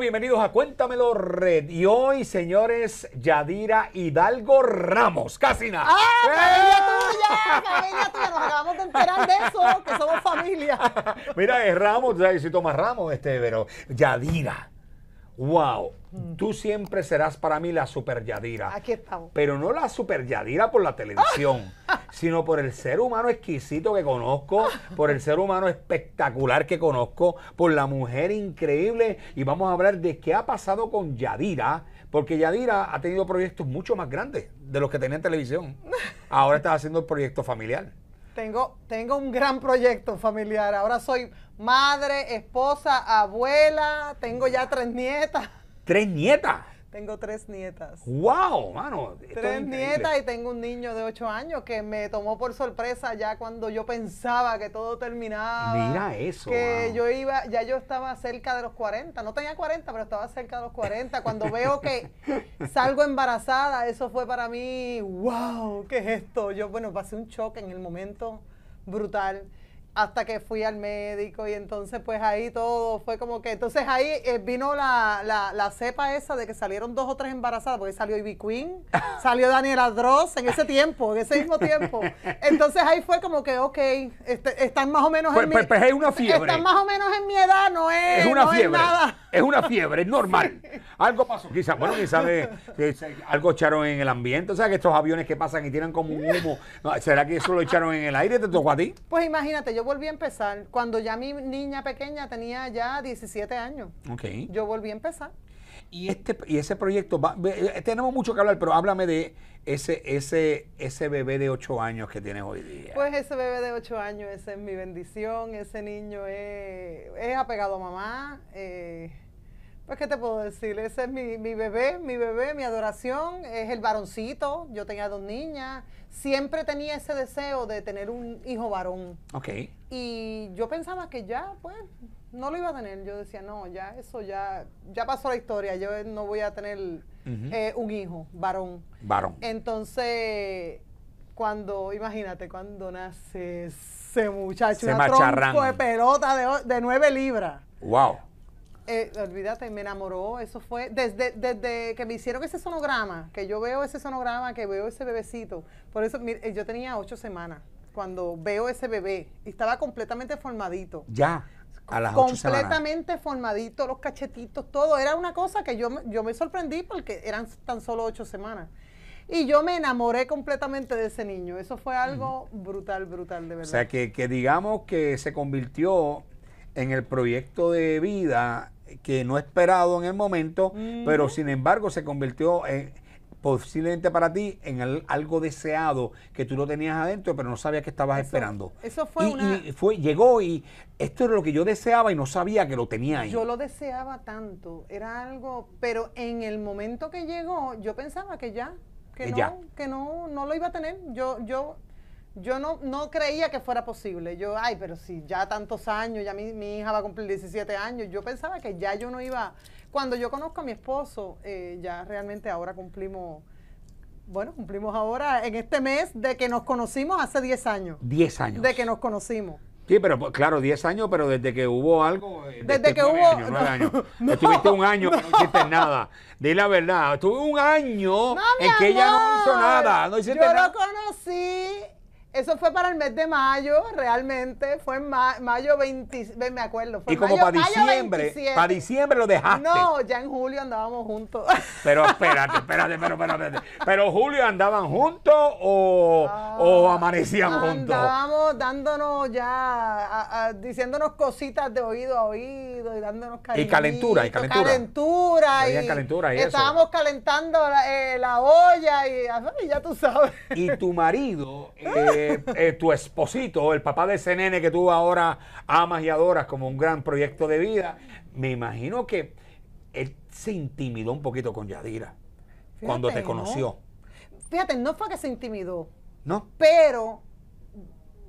bienvenidos a Cuéntamelo Red. Y hoy, señores, Yadira Hidalgo Ramos. ¡Casina! ¡Ah! ¡Eh! ¡Familia tuya! tuya! Nos acabamos de enterar de eso, que somos familia. Mira, es Ramos, ya si Tomás Ramos, este, pero Yadira. ¡Wow! Tú siempre serás para mí la super Yadira. Aquí estamos. Pero no la super Yadira por la televisión, sino por el ser humano exquisito que conozco, por el ser humano espectacular que conozco, por la mujer increíble. Y vamos a hablar de qué ha pasado con Yadira, porque Yadira ha tenido proyectos mucho más grandes de los que tenía en televisión. Ahora estás haciendo el proyecto familiar. Tengo, tengo un gran proyecto familiar. Ahora soy madre, esposa, abuela, tengo ya tres nietas tres nietas. Tengo tres nietas. ¡Wow, mano! Tres nietas y tengo un niño de ocho años que me tomó por sorpresa ya cuando yo pensaba que todo terminaba. Mira eso. Que yo iba, ya yo estaba cerca de los 40. No tenía 40, pero estaba cerca de los 40. Cuando veo que salgo embarazada, eso fue para mí, ¡wow! ¿Qué es esto? Yo, bueno, pasé un choque en el momento brutal hasta que fui al médico y entonces pues ahí todo fue como que, entonces ahí eh, vino la, la, la, cepa esa de que salieron dos o tres embarazadas, porque salió Ivy Queen, salió Daniela Dross en ese tiempo, en ese mismo tiempo. Entonces ahí fue como que, ok, este, están más o menos pues, en pues, mi, pues, una fiebre. Están más o menos en mi edad, no es, Es nada es una fiebre, es normal. Algo pasó, quizás, bueno, quizás algo echaron en el ambiente. O sea, que estos aviones que pasan y tienen como un humo, ¿será que eso lo echaron en el aire? ¿Te tocó a ti? Pues imagínate, yo volví a empezar cuando ya mi niña pequeña tenía ya 17 años. Ok. Yo volví a empezar. Y este y ese proyecto, eh, tenemos mucho que hablar, pero háblame de ese, ese, ese bebé de 8 años que tienes hoy día. Pues ese bebé de 8 años, esa es mi bendición, ese niño es, apegado a mamá. Eh, pues, ¿qué te puedo decir? Ese es mi, bebé, mi bebé, mi adoración. Es el varoncito. Yo tenía dos niñas. Siempre tenía ese deseo de tener un hijo varón. Ok. Y yo pensaba que ya, pues, no lo iba a tener. Yo decía, no, ya, eso ya, ya pasó la historia. Yo no voy a tener eh, un hijo varón. Varón. Entonces, cuando, imagínate, cuando nace ese muchacho, ese tronco de pelota de, de nueve libras. Wow. Eh, olvídate, me enamoró, eso fue desde, desde que me hicieron ese sonograma, que yo veo ese sonograma, que veo ese bebecito. Por eso, mire, eh, yo tenía ocho semanas cuando veo ese bebé y estaba completamente formadito. Ya. A las completamente formadito, los cachetitos, todo. Era una cosa que yo, yo me sorprendí porque eran tan solo ocho semanas. Y yo me enamoré completamente de ese niño. Eso fue algo brutal, brutal, de verdad. O sea, que, que digamos que se convirtió en el proyecto de vida que no esperado en el momento, pero sin embargo se convirtió en posiblemente para ti en algo deseado que tú lo tenías adentro pero no sabías que estabas esperando. Eso fue y, llegó y esto era lo que yo deseaba y no sabía que lo tenía ahí. Yo lo deseaba tanto, era algo, pero en el momento que llegó yo pensaba que ya que, eh, no, que no no lo iba a tener. Yo yo yo no, no creía que fuera posible. Yo, ay, pero si ya tantos años, ya mi, mi, hija va a cumplir 17 años, yo pensaba que ya yo no iba. Cuando yo conozco a mi esposo, eh, ya realmente ahora cumplimos, bueno, cumplimos ahora en este mes de que nos conocimos hace 10 años. 10 años. De que nos conocimos. Sí, pero pues, claro, 10 años, pero desde que hubo algo. Eh, desde, que hubo. no, Estuviste un año que no hiciste nada. Di la verdad, estuve un año en que ella no hizo nada. No hiciste yo nada. lo conocí eso fue para el mes de mayo, realmente. Fue en mayo 20, me acuerdo. y como para diciembre, para diciembre lo dejaste. No, ya en julio andábamos juntos. Pero espérate, espérate, pero espérate. Pero julio andaban juntos o, ah, amanecían juntos. Andábamos dándonos ya, diciéndonos cositas de oído a oído y dándonos cariño. Y calentura, y calentura. Calentura. Y, calentura estábamos calentando la, eh, olla y, ya tú sabes. Y tu marido... Eh, Eh, eh, tu esposito, el papá de ese nene que tú ahora amas y adoras como un gran proyecto de vida, me imagino que él se intimidó un poquito con Yadira cuando te conoció. Fíjate, no fue que se intimidó. No. Pero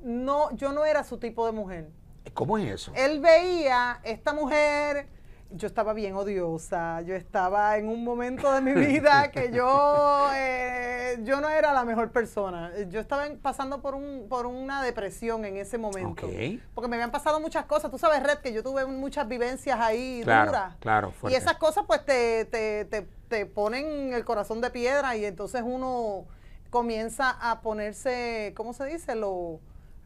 no, yo no era su tipo de mujer. ¿Cómo es eso? Él veía esta mujer yo estaba bien odiosa, yo estaba en un momento de mi vida que yo, eh, yo no era la mejor persona. Yo estaba pasando por, un, por una depresión en ese momento. Porque me habían pasado muchas cosas. Tú sabes, Red, que yo tuve muchas vivencias ahí duras. Claro, Y esas cosas pues te, te, te, te ponen el corazón de piedra y entonces uno comienza a ponerse, ¿cómo se dice? Lo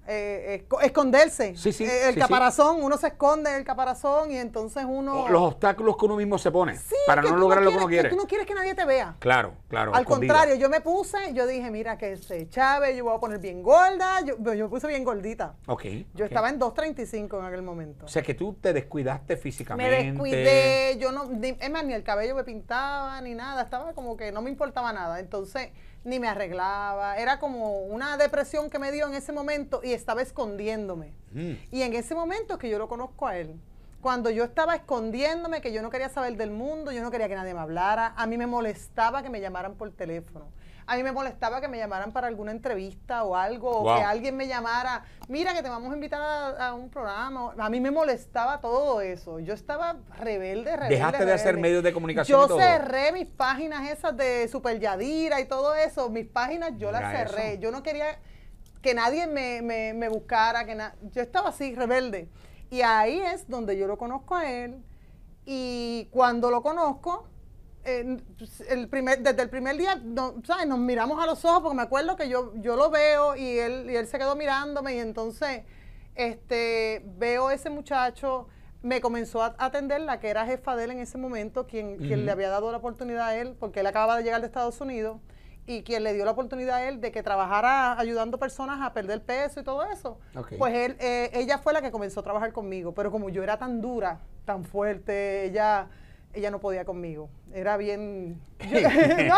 eh, eh, esconderse. Eh, el caparazón, uno se esconde en el caparazón y entonces uno. los obstáculos que uno mismo se pone para no lograr lo que uno quiere. tú no quieres que nadie te vea. Claro, claro. Al contrario, yo me puse, yo dije, mira, que se Chávez, yo voy a poner bien gorda. Yo, me puse bien gordita. Ok. Yo estaba en 2.35 en aquel momento. O sea que tú te descuidaste físicamente. Me descuidé, yo no. es más, ni el cabello me pintaba, ni nada. Estaba como que no me importaba nada. Entonces ni me arreglaba. Era como una depresión que me dio en ese momento y estaba escondiéndome. Mm. Y en ese momento es que yo lo conozco a él. Cuando yo estaba escondiéndome, que yo no quería saber del mundo, yo no quería que nadie me hablara, a mí me molestaba que me llamaran por teléfono. A mí me molestaba que me llamaran para alguna entrevista o algo, o que alguien me llamara, mira que te vamos a invitar a, un programa. A mí me molestaba todo eso. Yo estaba rebelde, rebelde. Dejaste de hacer medios de comunicación. Yo cerré mis páginas esas de Super Yadira y todo eso. Mis páginas yo las cerré. Yo no quería que nadie me, buscara. que Yo estaba así, rebelde. Y ahí es donde yo lo conozco a él. Y cuando lo conozco, pues, el primer, desde el primer día, no, ¿sabes? Nos miramos a los ojos porque me acuerdo que yo, yo lo veo y él, y él se quedó mirándome y entonces este, veo ese muchacho, me comenzó a atender la que era jefa de él en ese momento, quien, le había dado la oportunidad a él, porque él acababa de llegar de Estados Unidos y quien le dio la oportunidad a él de que trabajara ayudando personas a perder peso y todo eso, pues él, eh, ella fue la que comenzó a trabajar conmigo. Pero como yo era tan dura, tan fuerte, ella ella no podía conmigo. Era bien. no,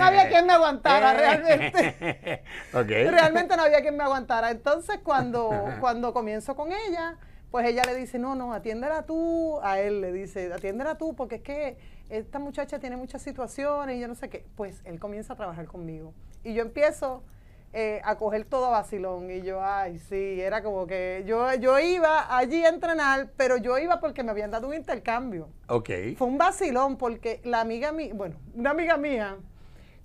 había, quien me aguantara realmente. Realmente no había quien me aguantara. Entonces, cuando, cuando comienzo con ella, pues ella le dice: No, no, atiéndela tú. A él le dice: Atiéndela tú, porque es que esta muchacha tiene muchas situaciones y yo no sé qué. Pues él comienza a trabajar conmigo. Y yo empiezo eh, a coger todo a vacilón. Y yo, ay, sí, era como que yo, yo iba allí a entrenar, pero yo iba porque me habían dado un intercambio. Ok. Fue un vacilón porque la amiga mía, bueno, una amiga mía,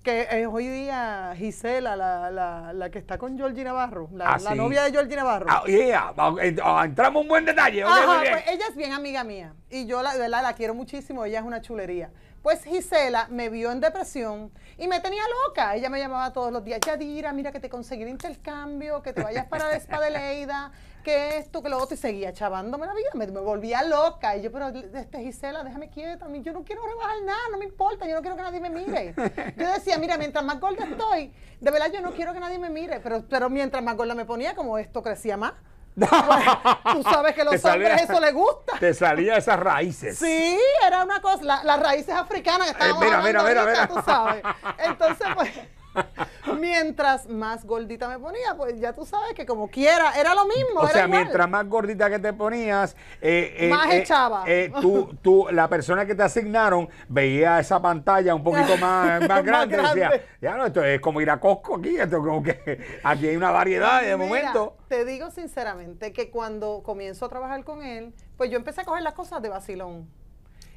que es hoy día Gisela, la, la, la que está con Georgie Navarro, la, ah, novia de Georgie Navarro. Ah, yeah. Ah, ah, entramos un buen detalle. pues ella es bien amiga mía y yo la, la, la quiero muchísimo, ella es una chulería. Pues Gisela me vio en depresión y me tenía loca. Ella me llamaba todos los días, Yadira, mira que te conseguí intercambio, que te vayas para Despa de Leida, que esto, que lo otro, y seguía chavándome la vida, me, volvía loca. Y yo, pero este, Gisela, déjame quieta, yo no quiero rebajar nada, no me importa, yo no quiero que nadie me mire. Yo decía, mira, mientras más gorda estoy, de verdad yo no quiero que nadie me mire, pero, pero mientras más gorda me ponía, como esto crecía más. Tú sabes que los hombres eso les gusta. Te salía esas raíces. Sí, era una cosa, las raíces africanas que estábamos eh, mira, mira, mira, ahorita, tú sabes. Entonces, pues... mientras más gordita me ponía, pues ya tú sabes que como quiera, era lo mismo. O sea, mientras más gordita que te ponías, eh, eh, más eh, echaba. tú, la persona que te asignaron veía esa pantalla un poquito más, grande. Decía, ya no, esto es como ir a Costco aquí, esto como que aquí hay una variedad de momento. Te digo sinceramente que cuando comienzo a trabajar con él, pues yo empecé a coger las cosas de vacilón.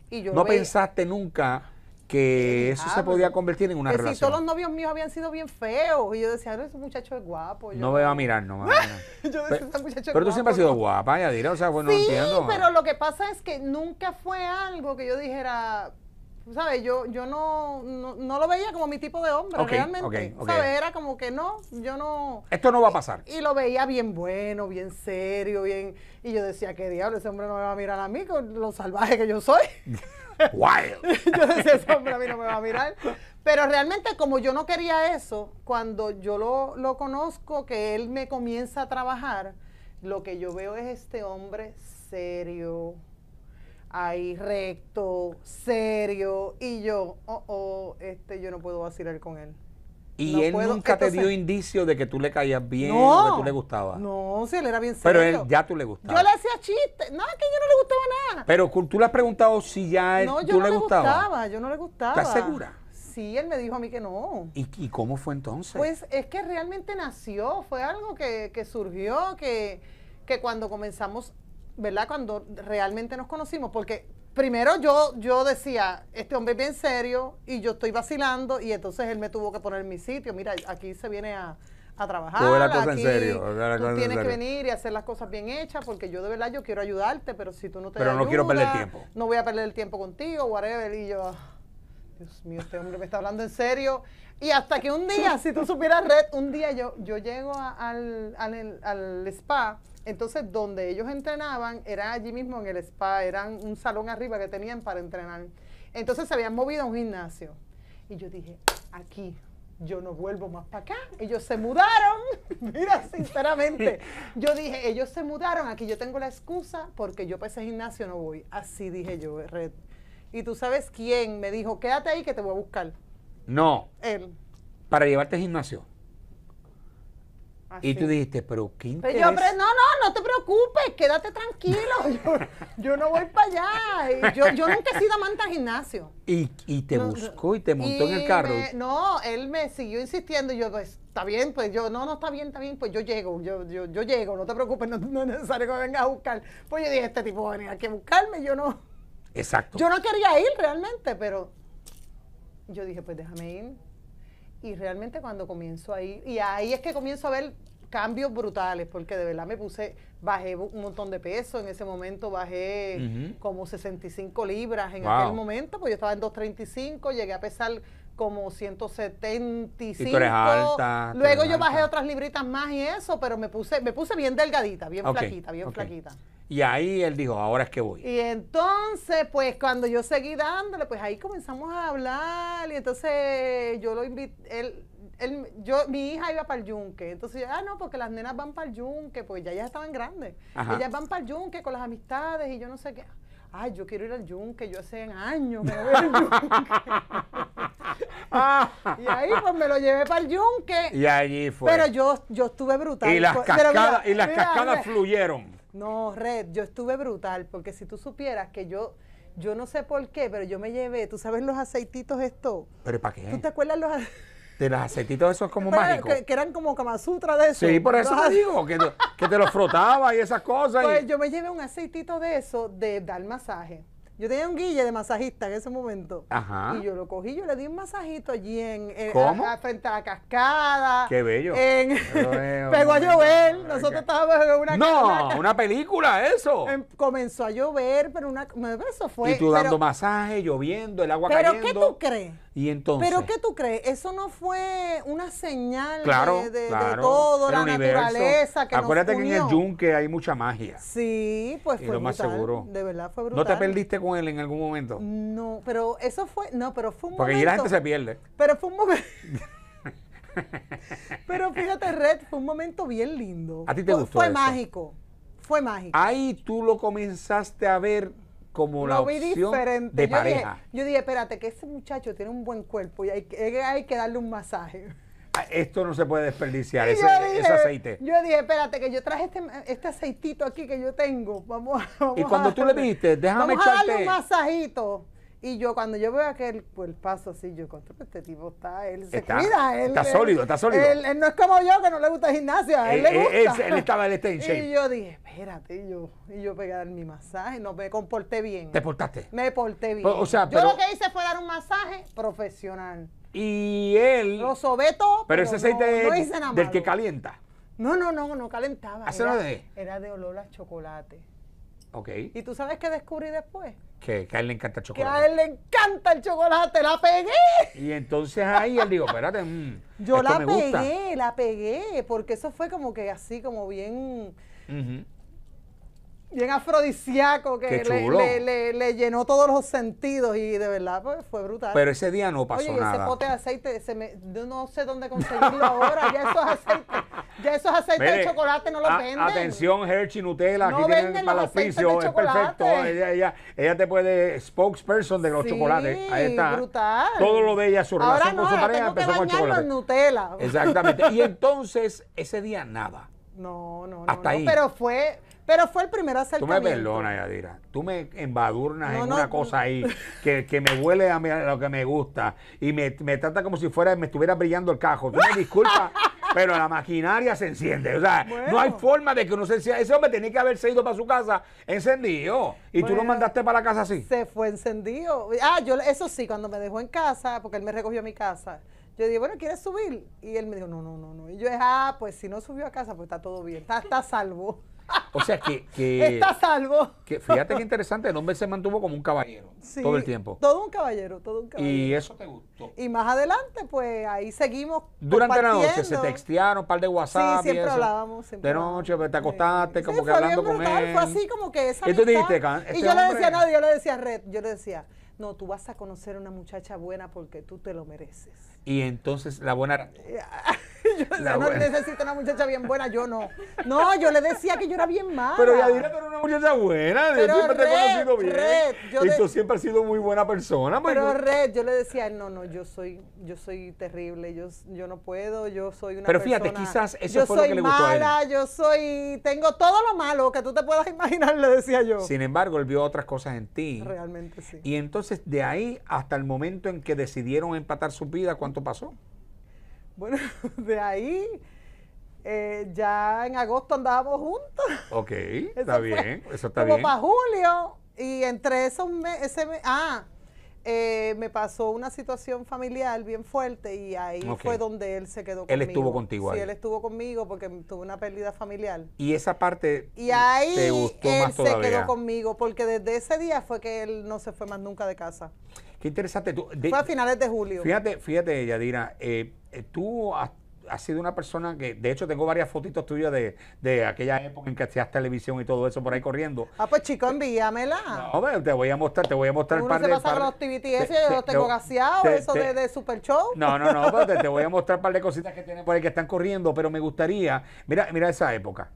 Y yo no pensaste nunca que eso ah, se pues podía convertir en una que relación. Si todos los novios míos habían sido bien feos. Y yo decía, ese muchacho es guapo. no me va a mirar, no yo decía, ese muchacho es Pero tú siempre has sido guapa, ya O sea, bueno, pues, sí, pero lo que pasa es que nunca fue algo que yo dijera, ¿sabes? Yo, yo no, no, lo veía como mi tipo de hombre, realmente. ¿Sabes? Era como que no, yo no. Esto no va a pasar. Y, lo veía bien bueno, bien serio, bien. Y yo decía, ¿qué diablo? Ese hombre no me va a mirar a mí con lo salvaje que yo soy. Wild. ese hombre a mí no me va a mirar. Pero realmente como yo no quería eso, cuando yo lo, lo conozco, que él me comienza a trabajar, lo que yo veo es este hombre serio, ahí recto, serio, y yo, oh, oh, este, yo no puedo vacilar con él. Y él nunca te dio indicio de que tú le caías bien o que tú le gustabas. No, si él era bien serio. Pero él ya tú le gustaba. Yo le hacía chistes. No, es que yo no le gustaba nada. Pero tú le has preguntado si ya él, no, yo no le, gustaba. Yo no le gustaba. ¿Estás segura? Sí, él me dijo a mí que no. ¿Y, cómo fue entonces? Pues es que realmente nació, fue algo que, que surgió, que, que cuando comenzamos, ¿verdad? Cuando realmente nos conocimos, porque primero yo, yo decía, este hombre es bien serio y yo estoy vacilando y entonces él me tuvo que poner en mi sitio, mira, aquí se viene a, a trabajar, la aquí tienes que venir y hacer las cosas bien hechas porque yo de verdad yo quiero ayudarte, pero si tú no te Pero no quiero perder tiempo. No voy a perder el tiempo contigo, whatever, y yo... Ah, Dios mío, este hombre me está hablando en serio. Y hasta que un día, si tú supieras, Red, un día yo, yo llego al, al, al, spa entonces, donde ellos entrenaban era allí mismo en el spa, eran un salón arriba que tenían para entrenar. Entonces se habían movido a un gimnasio. Y yo dije, aquí, yo no vuelvo más para acá. Ellos se mudaron. Mira, sinceramente, yo dije, ellos se mudaron, aquí yo tengo la excusa porque yo para ese gimnasio no voy. Así dije yo, Red. Y tú sabes quién me dijo, quédate ahí que te voy a buscar. No. Él. Para llevarte al gimnasio. Ah, y tú dijiste, pero ¿qué interés? Pero yo, no, no, no te preocupes, quédate tranquilo. Yo, no voy para allá. Yo, nunca he sido amante al gimnasio. Y, te buscó y te montó en el carro. no, él me siguió insistiendo. Y yo, pues, está bien, pues yo, no, no está bien, está bien, pues yo llego, yo, yo, yo llego, no te preocupes, no, es necesario que me vengas a buscar. Pues yo dije, este tipo va a que buscarme, yo no. Exacto. Yo no quería ir realmente, pero yo dije, pues déjame ir. Y realmente cuando comienzo ahí, y ahí es que comienzo a ver cambios brutales, porque de verdad me puse, bajé un montón de peso en ese momento, bajé como 65 libras en aquel momento, pues yo estaba en 235, llegué a pesar como 175. Luego yo bajé otras libritas más y eso, pero me puse, me puse bien delgadita, bien flaquita, bien flaquita. Y ahí él dijo, ahora es que voy. Y entonces, pues cuando yo seguí dándole, pues ahí comenzamos a hablar. Y entonces yo lo invité, él, él, yo, mi hija iba para el yunque. Entonces, ah, no, porque las nenas van para el yunque, pues ya ellas estaban grandes. Ellas van para el yunque con las amistades y yo no sé qué. Ay, yo quiero ir al yunque, yo hace años y ahí pues me lo llevé para el yunque. Y allí fue. Pero yo, yo estuve brutal. Y las cascadas, y las cascadas fluyeron. No, Red, yo estuve brutal, porque si tú supieras que yo, yo no sé por qué, pero yo me llevé, tú sabes los aceititos estos. ¿Pero para qué? ¿Tú te acuerdas los de los aceititos esos como mágicos. Que, eran como camasutra de eso. Sí, por eso te digo, que, te los frotaba y esas cosas. Pues yo me llevé un aceitito de eso de dar masaje. Yo tenía un guille de masajista en ese momento. Ajá. Y yo lo cogí, yo le di un masajito allí en, frente a la cascada. Qué bello. pegó a llover. Nosotros estábamos en una No, una, película eso. comenzó a llover, pero una eso fue. Y tú dando masaje, lloviendo, el agua pero cayendo. Pero ¿qué tú crees? Y entonces, ¿Pero qué tú crees? ¿Eso no fue una señal de, todo, la naturaleza? Que Acuérdate nos unió. que en el yunque hay mucha magia. Sí, pues fue lo brutal, seguro. De verdad fue brutal. ¿No te perdiste con él en algún momento? No, pero eso fue. No, pero fue un momento. Porque la gente se pierde. Pero fue un momento. pero fíjate, Red, fue un momento bien lindo. ¿A ti te gustó? Fue mágico. Fue mágico. Ahí tú lo comenzaste a ver como la opción de pareja. yo dije, espérate, que ese muchacho tiene un buen cuerpo y hay, que darle un masaje. Ah, esto no se puede desperdiciar, ese, aceite. Yo dije, espérate, que yo traje este, este aceitito aquí que yo tengo. Vamos, Y cuando tú le viste, déjame darle un masajito. Y yo cuando yo veo aquel pues, paso así, yo que este tipo está, él se cuida, él, está sólido, está sólido. Él, no es como yo que no le gusta gimnasia, a él le eh, eh, gusta. Él, estaba en el stage. Y yo dije, espérate, yo, y yo pegué a dar mi masaje, no me comporté bien. ¿Te portaste? Me porté bien. o sea, yo lo que hice fue dar un masaje profesional. Y él. Lo sobé pero, ese aceite no, del que calienta. No, no, no, no calentaba. Era, de? era de olor a chocolate. Ok. ¿Y tú sabes qué descubrí después? Que, a él le encanta el chocolate. Que a él le encanta el chocolate, la pegué. Y entonces ahí él dijo, espérate, mm, yo la pegué, la pegué, porque eso fue como que así, como bien bien afrodisíaco que le, llenó todos los sentidos y de verdad pues, fue brutal. Pero ese día no pasó Oye, nada. Ese pote de aceite, se me, no sé dónde conseguirlo ahora. Ya esos aceites, ya esos aceites de chocolate no lo venden. Atención, Hershey Nutella, no aquí tienen para los oficio, es perfecto. Ella, te puede spokesperson de los chocolates. Ahí está. Brutal. Todo lo de ella, su relación con su pareja empezó con chocolate. Nutella. Exactamente. Y entonces, ese día nada. No, no, no. Hasta no ahí. Pero fue pero fue el primer acercamiento. Tú me perdonas, Yadira. Tú me embadurnas en una cosa ahí que, me huele a, lo que me gusta y me, trata como si fuera, me estuviera brillando el cajo. Tú me disculpas, pero la maquinaria se enciende. O sea, no hay forma de que uno se encienda. Ese hombre tenía que haberse ido para su casa encendido y tú lo mandaste para la casa así. Se fue encendido. Ah, yo, eso sí, cuando me dejó en casa, porque él me recogió a mi casa. Yo dije, bueno, ¿quieres subir? Y él me dijo, no, no, no, no. Y yo dije, ah, pues si no subió a casa, pues está todo bien, está, está salvo. O sea que, que Está salvo. Que, fíjate qué interesante, el hombre se mantuvo como un caballero sí, todo el tiempo. Todo un caballero, todo un caballero. Y eso te gustó. Y más adelante, pues ahí seguimos. Durante la noche se textearon, un par de WhatsApp. Sí, siempre y eso. hablábamos. de noche, pues, te acostaste, como que hablando con él. Fue así como que esa. dijiste, ah, y este yo le decía a nadie, yo le decía a Red, yo le decía no, tú vas a conocer a una muchacha buena porque tú te lo mereces. Y entonces la buena yo, no necesito una muchacha bien buena, yo no. No, yo le decía que yo era bien mala. Pero Yadira que era una muchacha buena, yo siempre te he conocido bien. y tú siempre has sido muy buena persona. Pues, Pero Red, yo le decía, no, no, yo soy, yo soy terrible, yo, yo no puedo, yo soy una Pero fíjate, quizás eso fue lo que le gustó a él. Yo soy mala, yo soy, tengo todo lo malo que tú te puedas imaginar, le decía yo. Sin embargo, él vio otras cosas en ti. Realmente sí. Y entonces de ahí hasta el momento en que decidieron empatar su vida, ¿cuánto pasó? Bueno, de ahí eh, ya en agosto andábamos juntos. Ok, está bien, eso está bien. Como para julio, y entre esos meses, ese ah, eh, me pasó una situación familiar bien fuerte y ahí fue donde él se quedó conmigo. Él estuvo contigo ahí. Sí, él estuvo conmigo porque tuve una pérdida familiar. Y esa parte y ahí él se quedó conmigo porque desde ese día fue que él no se fue más nunca de casa. Qué interesante. fue a finales de julio. Fíjate, fíjate, Yadira, eh, eh, tú has, sido una persona que, de hecho, tengo varias fotitos tuyas de, de aquella época en que hacías televisión y todo eso por ahí corriendo. Ah, pues chico, envíamela. No, te voy a mostrar, te voy a mostrar Uno par se de. los TVTS, te, los tengo gaseados, eso de, Super Show. No, no, no, pues, te, voy a mostrar un par de cositas que por ahí que están corriendo, pero me gustaría. Mira, mira esa época.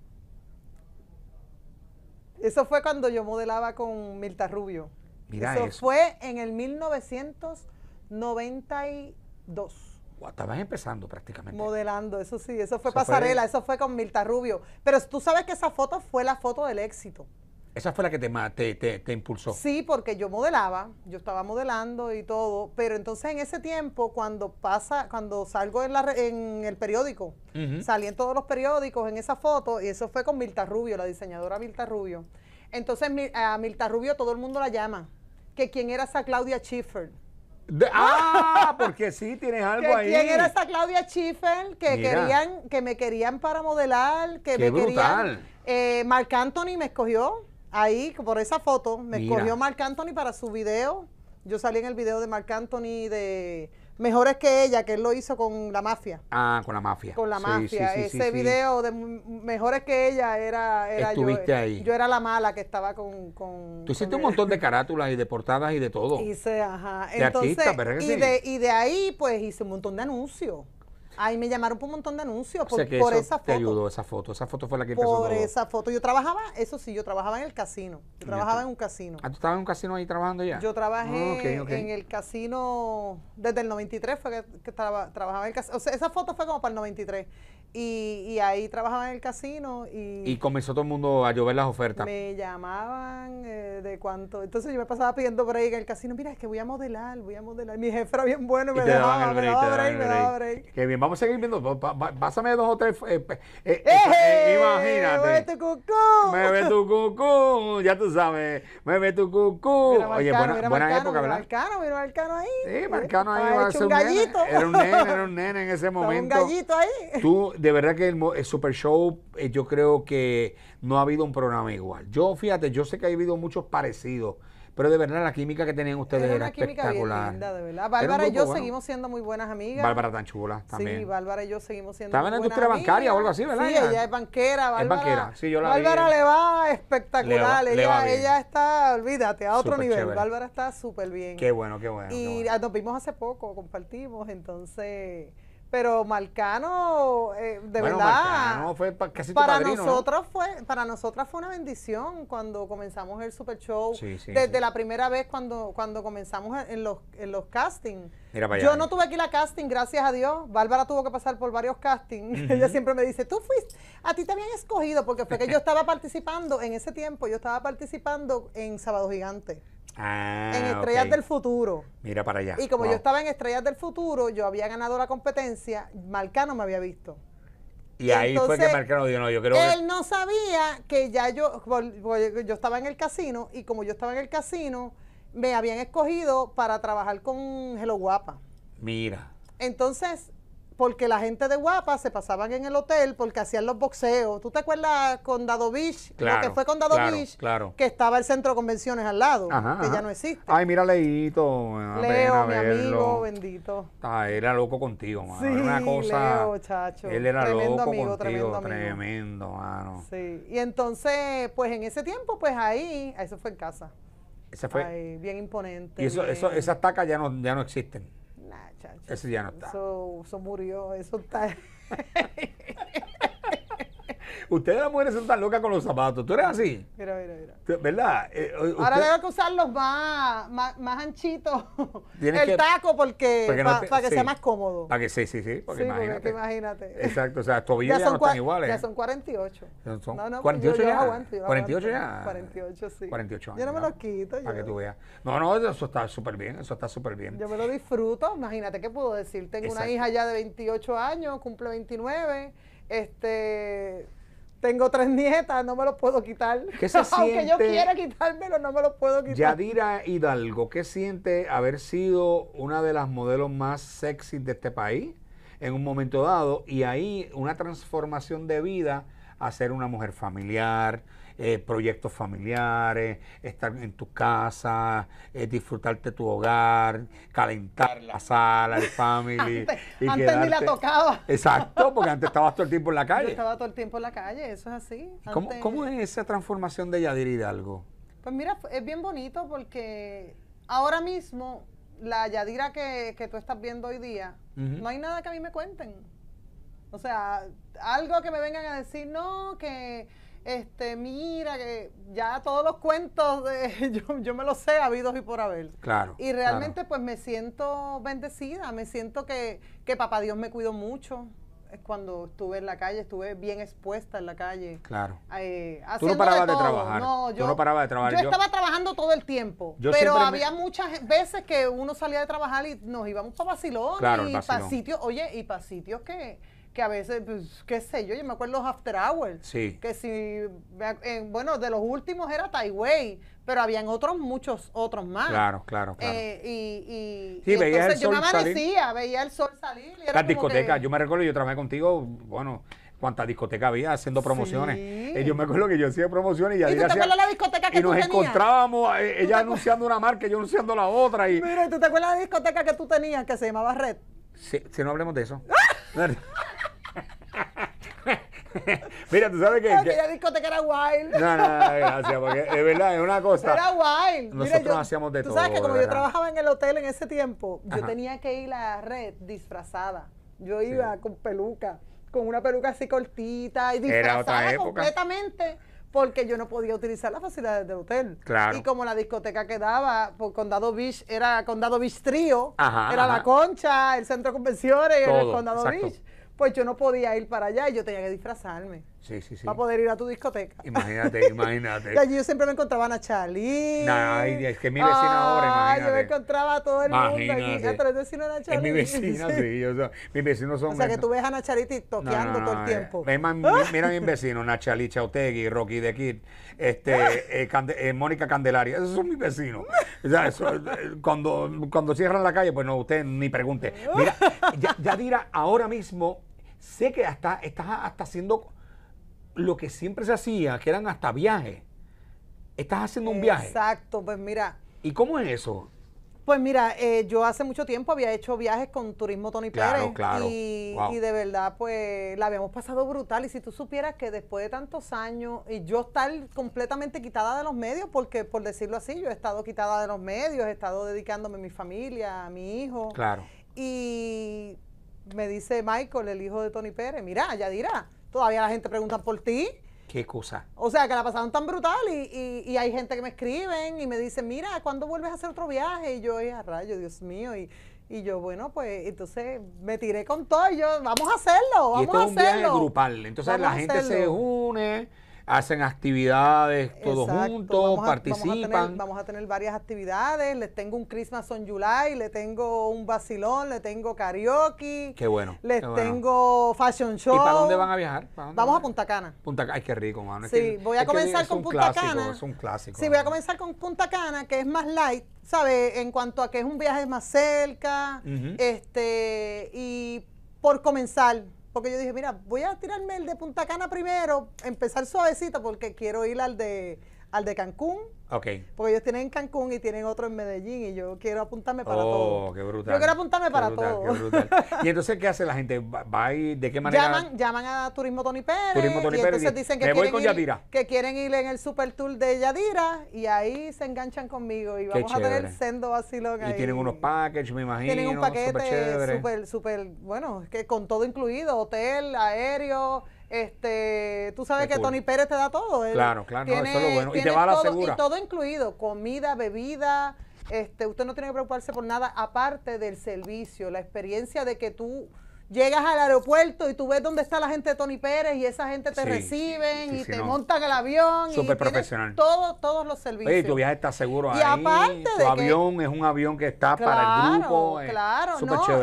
Eso fue cuando yo modelaba con Mirta Rubio. Mira eso, eso. fue en el 1992 estabas empezando prácticamente. Modelando, eso sí, eso fue pasarela, eso fue con Milta Rubio. Pero tú sabes que esa foto fue la foto del éxito. Esa fue la que te, impulsó. Sí, porque yo modelaba, yo estaba modelando y todo, pero entonces en ese tiempo, cuando pasa, cuando salgo en, el periódico, salí en todos los periódicos en esa foto, y eso fue con Milta Rubio, la diseñadora Milta Rubio. Entonces a Mirta Rubio todo el mundo la llama, que quién era esa Claudia Schiffer. ah, porque sí, tienes algo ahí. ¿Quién era esta Claudia Schiffer que querían, que me querían para modelar, que Qué me querían? Eh, Marc Anthony me escogió ahí por esa foto, me escogió Marc Anthony para su video. Yo salí en el video de Marc Anthony de mejores que ella, que él lo hizo con la mafia. Ah, con la mafia. Con la mafia. Ese video de mejores que ella era, Estuviste yo. Ahí. Yo era la mala que estaba con. con Tú hiciste un montón de carátulas y de portadas y de todo. Hice, ajá. De Entonces, y, de, y de ahí, pues, hice un montón de anuncios. Ahí me llamaron por un montón de anuncios por, esa foto. Te ayudó esa foto. Esa foto fue la que empezó Por esa foto. Yo trabajaba, eso sí, yo trabajaba en el casino. Yo trabajaba en un casino. Ah, tú estabas en un casino ahí trabajando ya. Yo trabajé ah, en el casino desde el 93 fue que, trabajaba en el casino. O sea, esa foto fue como para el 93. Y, y, ahí trabajaba en el casino y... Y comenzó todo el mundo a llover las ofertas. Me llamaban eh, de cuánto... Entonces yo me pasaba pidiendo break en el casino. Mira, es que voy a modelar, voy a modelar. Mi jefe era bien bueno y me dejaba, break, me daba break, me daba break. Qué bien, vamos a seguir viendo. Pásame dos o tres... Eh, eh, eh, imagínate. Me ve tu cucú. Me ve tu cucú. Ya tú sabes. Me ve tu cucú. Oye, buena, buena Marcano, época, ¿verdad? Marcano, mira Marcano ahí. Sí, Marcano ahí. Era un, un nene, era un nene en ese momento. Estaba un gallito ahí. Tú de verdad que el, Super Show, eh, yo creo que no ha habido un programa igual. Yo, fíjate, yo sé que ha habido muchos parecidos, pero de verdad la química que tenían ustedes era, una espectacular. Bien linda, de verdad. Bárbara y yo seguimos siendo muy buenas amigas. Bárbara tan chula también. Sí, Bárbara y yo seguimos siendo muy buenas amigas. en la industria bancaria o algo así, ¿verdad? Sí, ella, es banquera. Bárbara, es banquera, sí, yo la Bárbara le va espectacular. ella, ella, está, olvídate, a otro nivel. Bárbara está súper bien. Qué bueno, qué bueno. Y nos vimos hace poco, compartimos, entonces... Pero Marcano, eh, de verdad. para nosotros fue, para nosotras fue una bendición cuando comenzamos el Super Show. desde la primera vez cuando, cuando comenzamos en los, en castings. Yo no tuve aquí la casting, gracias a Dios. Bárbara tuvo que pasar por varios castings. Ella siempre me dice, tú fuiste, a ti te habían escogido, porque fue que yo estaba participando, en ese tiempo yo estaba participando en Sábado Gigante. Ah, en Estrellas del Futuro. Mira para allá. Y como yo estaba en Estrellas del Futuro, yo había ganado la competencia, Marcano me había visto. Y ahí fue que Marcano dijo, no, yo creo Él no sabía que ya yo, yo estaba en el casino y como yo estaba en el casino, me habían escogido para trabajar con Hello Guapa. Mira. Entonces, porque la gente de Guapa se pasaban en el hotel porque hacían los boxeos. ¿Tú te acuerdas con Dado Beach? Claro, lo que fue con Dado claro, que estaba el centro de convenciones al lado, ajá, que ya no existe. Ay, mira Leito. Leo, mi amigo, bendito. Ah, era loco contigo, mano. Sí, era una cosa, Leo, chacho. Él era tremendo loco amigo, contigo, tremendo, amigo. tremendo, mano. Sí, y entonces, pues en ese tiempo, pues ahí, eso fue en casa. Ese fue. bien imponente. Y eso, eso, esas tacas ya no, ya no existen chacho. Eso ya no está. Eso, eso murió, eso está. Ustedes las mujeres son tan locas con los zapatos. ¿Tú eres así? Mira, mira, mira. ¿Verdad? Eh, eh usted... Ahora tengo que usar los más, más, más anchitos. el taco porque para que, sea más cómodo. Para que sí, sí, sí. imagínate. imagínate. Exacto, o sea, los tobillos ya, no están iguales. Ya son 48. No, no, 48 pues ya. aguanto, 48 ya. 48, sí. 48 años. Yo no me los quito. Para que tú veas. No, no, eso está súper bien, eso está súper bien. Yo me lo disfruto, imagínate, ¿qué puedo decir? Tengo una hija ya de 28 años, cumple 29, este, tengo tres nietas, no me lo puedo quitar. ¿Qué se Aunque yo quiera quitármelo, no me lo puedo quitar. Yadira Hidalgo, ¿qué siente haber sido una de las modelos más sexy de este país en un momento dado? Y ahí una transformación de vida a ser una mujer familiar, eh, proyectos familiares, estar en tu casa, eh, disfrutarte tu hogar, calentar la sala, el family. antes, ni la tocaba. Exacto, porque antes estabas todo el tiempo en la calle. estaba todo el tiempo en la calle, eso es así. ¿Cómo, es esa transformación de Yadira Hidalgo? Pues mira, es bien bonito porque ahora mismo la Yadira que, tú estás viendo hoy día, no hay nada que a mí me cuenten. O sea, algo que me vengan a decir, no, que este, mira, que ya todos los cuentos, de, yo, me los sé habidos y por haber. Claro. Y realmente pues me siento bendecida, me siento que, que papá Dios me cuidó mucho Es eh, cuando estuve en la calle, estuve bien expuesta en la calle. Claro. Eh, Tú no parabas de, trabajar. No, yo, de trabajar. Yo, estaba trabajando todo el tiempo. pero había muchas veces que uno salía de trabajar y nos íbamos para vacilones claro, y para sitios, oye, y para sitios que que a veces, pues, qué sé yo, yo me acuerdo los after hours. Sí. Que si, eh, bueno, de los últimos era Taiway, pero habían otros, muchos otros más. Claro, claro, eh, claro. y, entonces yo me amanecía, veía el sol salir. Las discotecas, yo me recuerdo, yo trabajé contigo, bueno, cuántas discotecas había haciendo promociones. y eh, yo me acuerdo que yo hacía promociones y ya ¿Y la discoteca que Y nos encontrábamos, ella anunciando una marca, yo anunciando la otra. Y... Mira, ¿tú te acuerdas de la discoteca que tú tenías que se llamaba Red? si no hablemos de eso. Mira, tú sabes que. la discoteca era wild. No, no, gracias, porque es verdad es una cosa. Era wild. Nosotros hacíamos de todo. Tú sabes que como yo trabajaba en el hotel en ese tiempo, yo tenía que ir a la red disfrazada. Yo iba con peluca, con una peluca así cortita y disfrazada completamente porque yo no podía utilizar las facilidades del hotel. Claro. Y como la discoteca quedaba por Condado Beach era Condado Beach Trío, era la Concha, el centro de convenciones, el Condado Beach pues yo no podía ir para allá y yo tenía que disfrazarme. Sí, sí, sí. Para poder ir a tu discoteca. Imagínate, imagínate. y allí yo siempre me encontraba a Nachalí. Ay, es que mi vecina ahora, imagínate. Yo me encontraba a todo el mundo aquí. Ah, Nachalí. Es mi vecina, sí. yo, mis vecinos son... O sea, que tú ves a Nachalí toqueando todo el tiempo. mira, mira a mi vecino, Nachalí Chautegui, Rocky de Kid, este, eh, eh, Mónica Candelaria. Esos son mis vecinos. O sea, eso, eh, cuando, cuando cierran la calle, pues no, usted ni pregunte. Mira, ya dirá, ahora mismo sé que hasta, estás hasta haciendo lo que siempre se hacía, que eran hasta viajes. Estás haciendo un viaje. Exacto, pues mira. ¿Y cómo es eso? Pues mira, eh, yo hace mucho tiempo había hecho viajes con Turismo Tony Pérez Y, y, de verdad pues la habíamos pasado brutal y si tú supieras que después de tantos años y yo estar completamente quitada de los medios, porque por decirlo así, yo he estado quitada de los medios, he estado dedicándome a mi familia, a mi hijo. Claro. Y me dice Michael, el hijo de Tony Pérez, mira, ya dirá todavía la gente pregunta por ti. Qué cosa. O sea, que la pasaron tan brutal y, hay gente que me escriben y me dicen, mira, ¿cuándo vuelves a hacer otro viaje? Y yo, a rayo, Dios mío. Y, y yo, bueno, pues entonces me tiré con todo y yo, vamos a hacerlo, vamos a hacerlo. Es un viaje grupal, entonces la gente se une hacen actividades todos juntos, participan. Vamos a, tener, varias actividades, les tengo un Christmas on July, le tengo un vacilón, le tengo karaoke. Qué bueno. Les tengo fashion show. ¿Y para dónde van a viajar? Vamos a Punta Cana. Punta Cana, ay, qué rico, mano. Sí, voy a comenzar con Punta Cana. Es un clásico. Sí, voy a comenzar con Punta Cana, que es más light, ¿sabe? En cuanto a que es un viaje más cerca, este, y por comenzar, porque yo dije, mira, voy a tirarme el de Punta Cana primero, empezar suavecito porque quiero ir al de al de Cancún. Ok. Porque ellos tienen en Cancún y tienen otro en Medellín y yo quiero apuntarme para oh, todo. Qué brutal. Yo quiero apuntarme para todo. Y entonces, ¿qué hace la gente? ¿Va y de qué manera? Llaman, llaman a Turismo Tony Pérez. y entonces dicen que quieren, ir, que quieren ir en el Super Tour de Yadira y ahí se enganchan conmigo y vamos a tener sendo vacilón ahí. Y tienen unos packages, me imagino. Tienen un paquete súper, súper, bueno, que con todo incluido, hotel, aéreo, este, tú sabes que Tony Pérez te da todo. claro, claro, tiene, eso lo bueno. Y te va la todo, Y todo incluido, comida, bebida, este, usted no tiene que preocuparse por nada aparte del servicio, la experiencia de que tú llegas al aeropuerto y tú ves dónde está la gente de Tony Pérez y esa gente te reciben y te montan el avión. Súper profesional. Todos, los servicios. Y tu viaje está seguro ahí. y de de tu avión es un avión que está para el grupo. claro,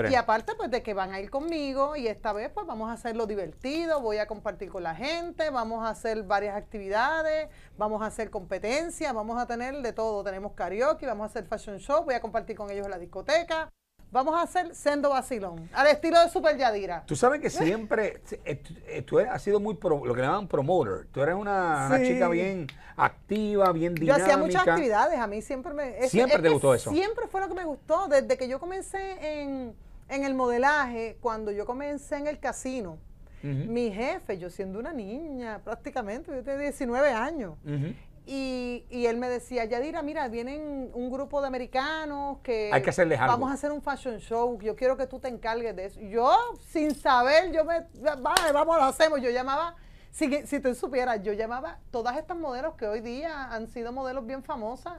Y aparte pues de que van a ir conmigo y esta vez pues vamos a hacerlo divertido, voy a compartir con la gente, vamos a hacer varias actividades, vamos a hacer competencias, vamos a tener de todo. Tenemos karaoke, vamos a hacer fashion show, voy a compartir con ellos la discoteca. Vamos a hacer sendo vacilón, al estilo de Super Yadira. Tú sabes que siempre, eh, eh, tú eh, has sido muy, lo que le llaman promoter, tú eres una, chica bien activa, bien dinámica. Yo hacía muchas actividades, a mí siempre me... siempre te gustó eso. Siempre fue lo que me gustó, desde que yo comencé en, el modelaje, cuando yo comencé en el casino, mi jefe, yo siendo una niña prácticamente, yo tenía 19 años, y, él me decía, Yadira, mira, vienen un grupo de americanos que... Hay que Vamos a hacer un fashion show, yo quiero que tú te encargues de eso. Yo, sin saber, yo me... Vale, vamos, lo hacemos. Yo llamaba, si, si tú supieras, yo llamaba todas estas modelos que hoy día han sido modelos bien famosas.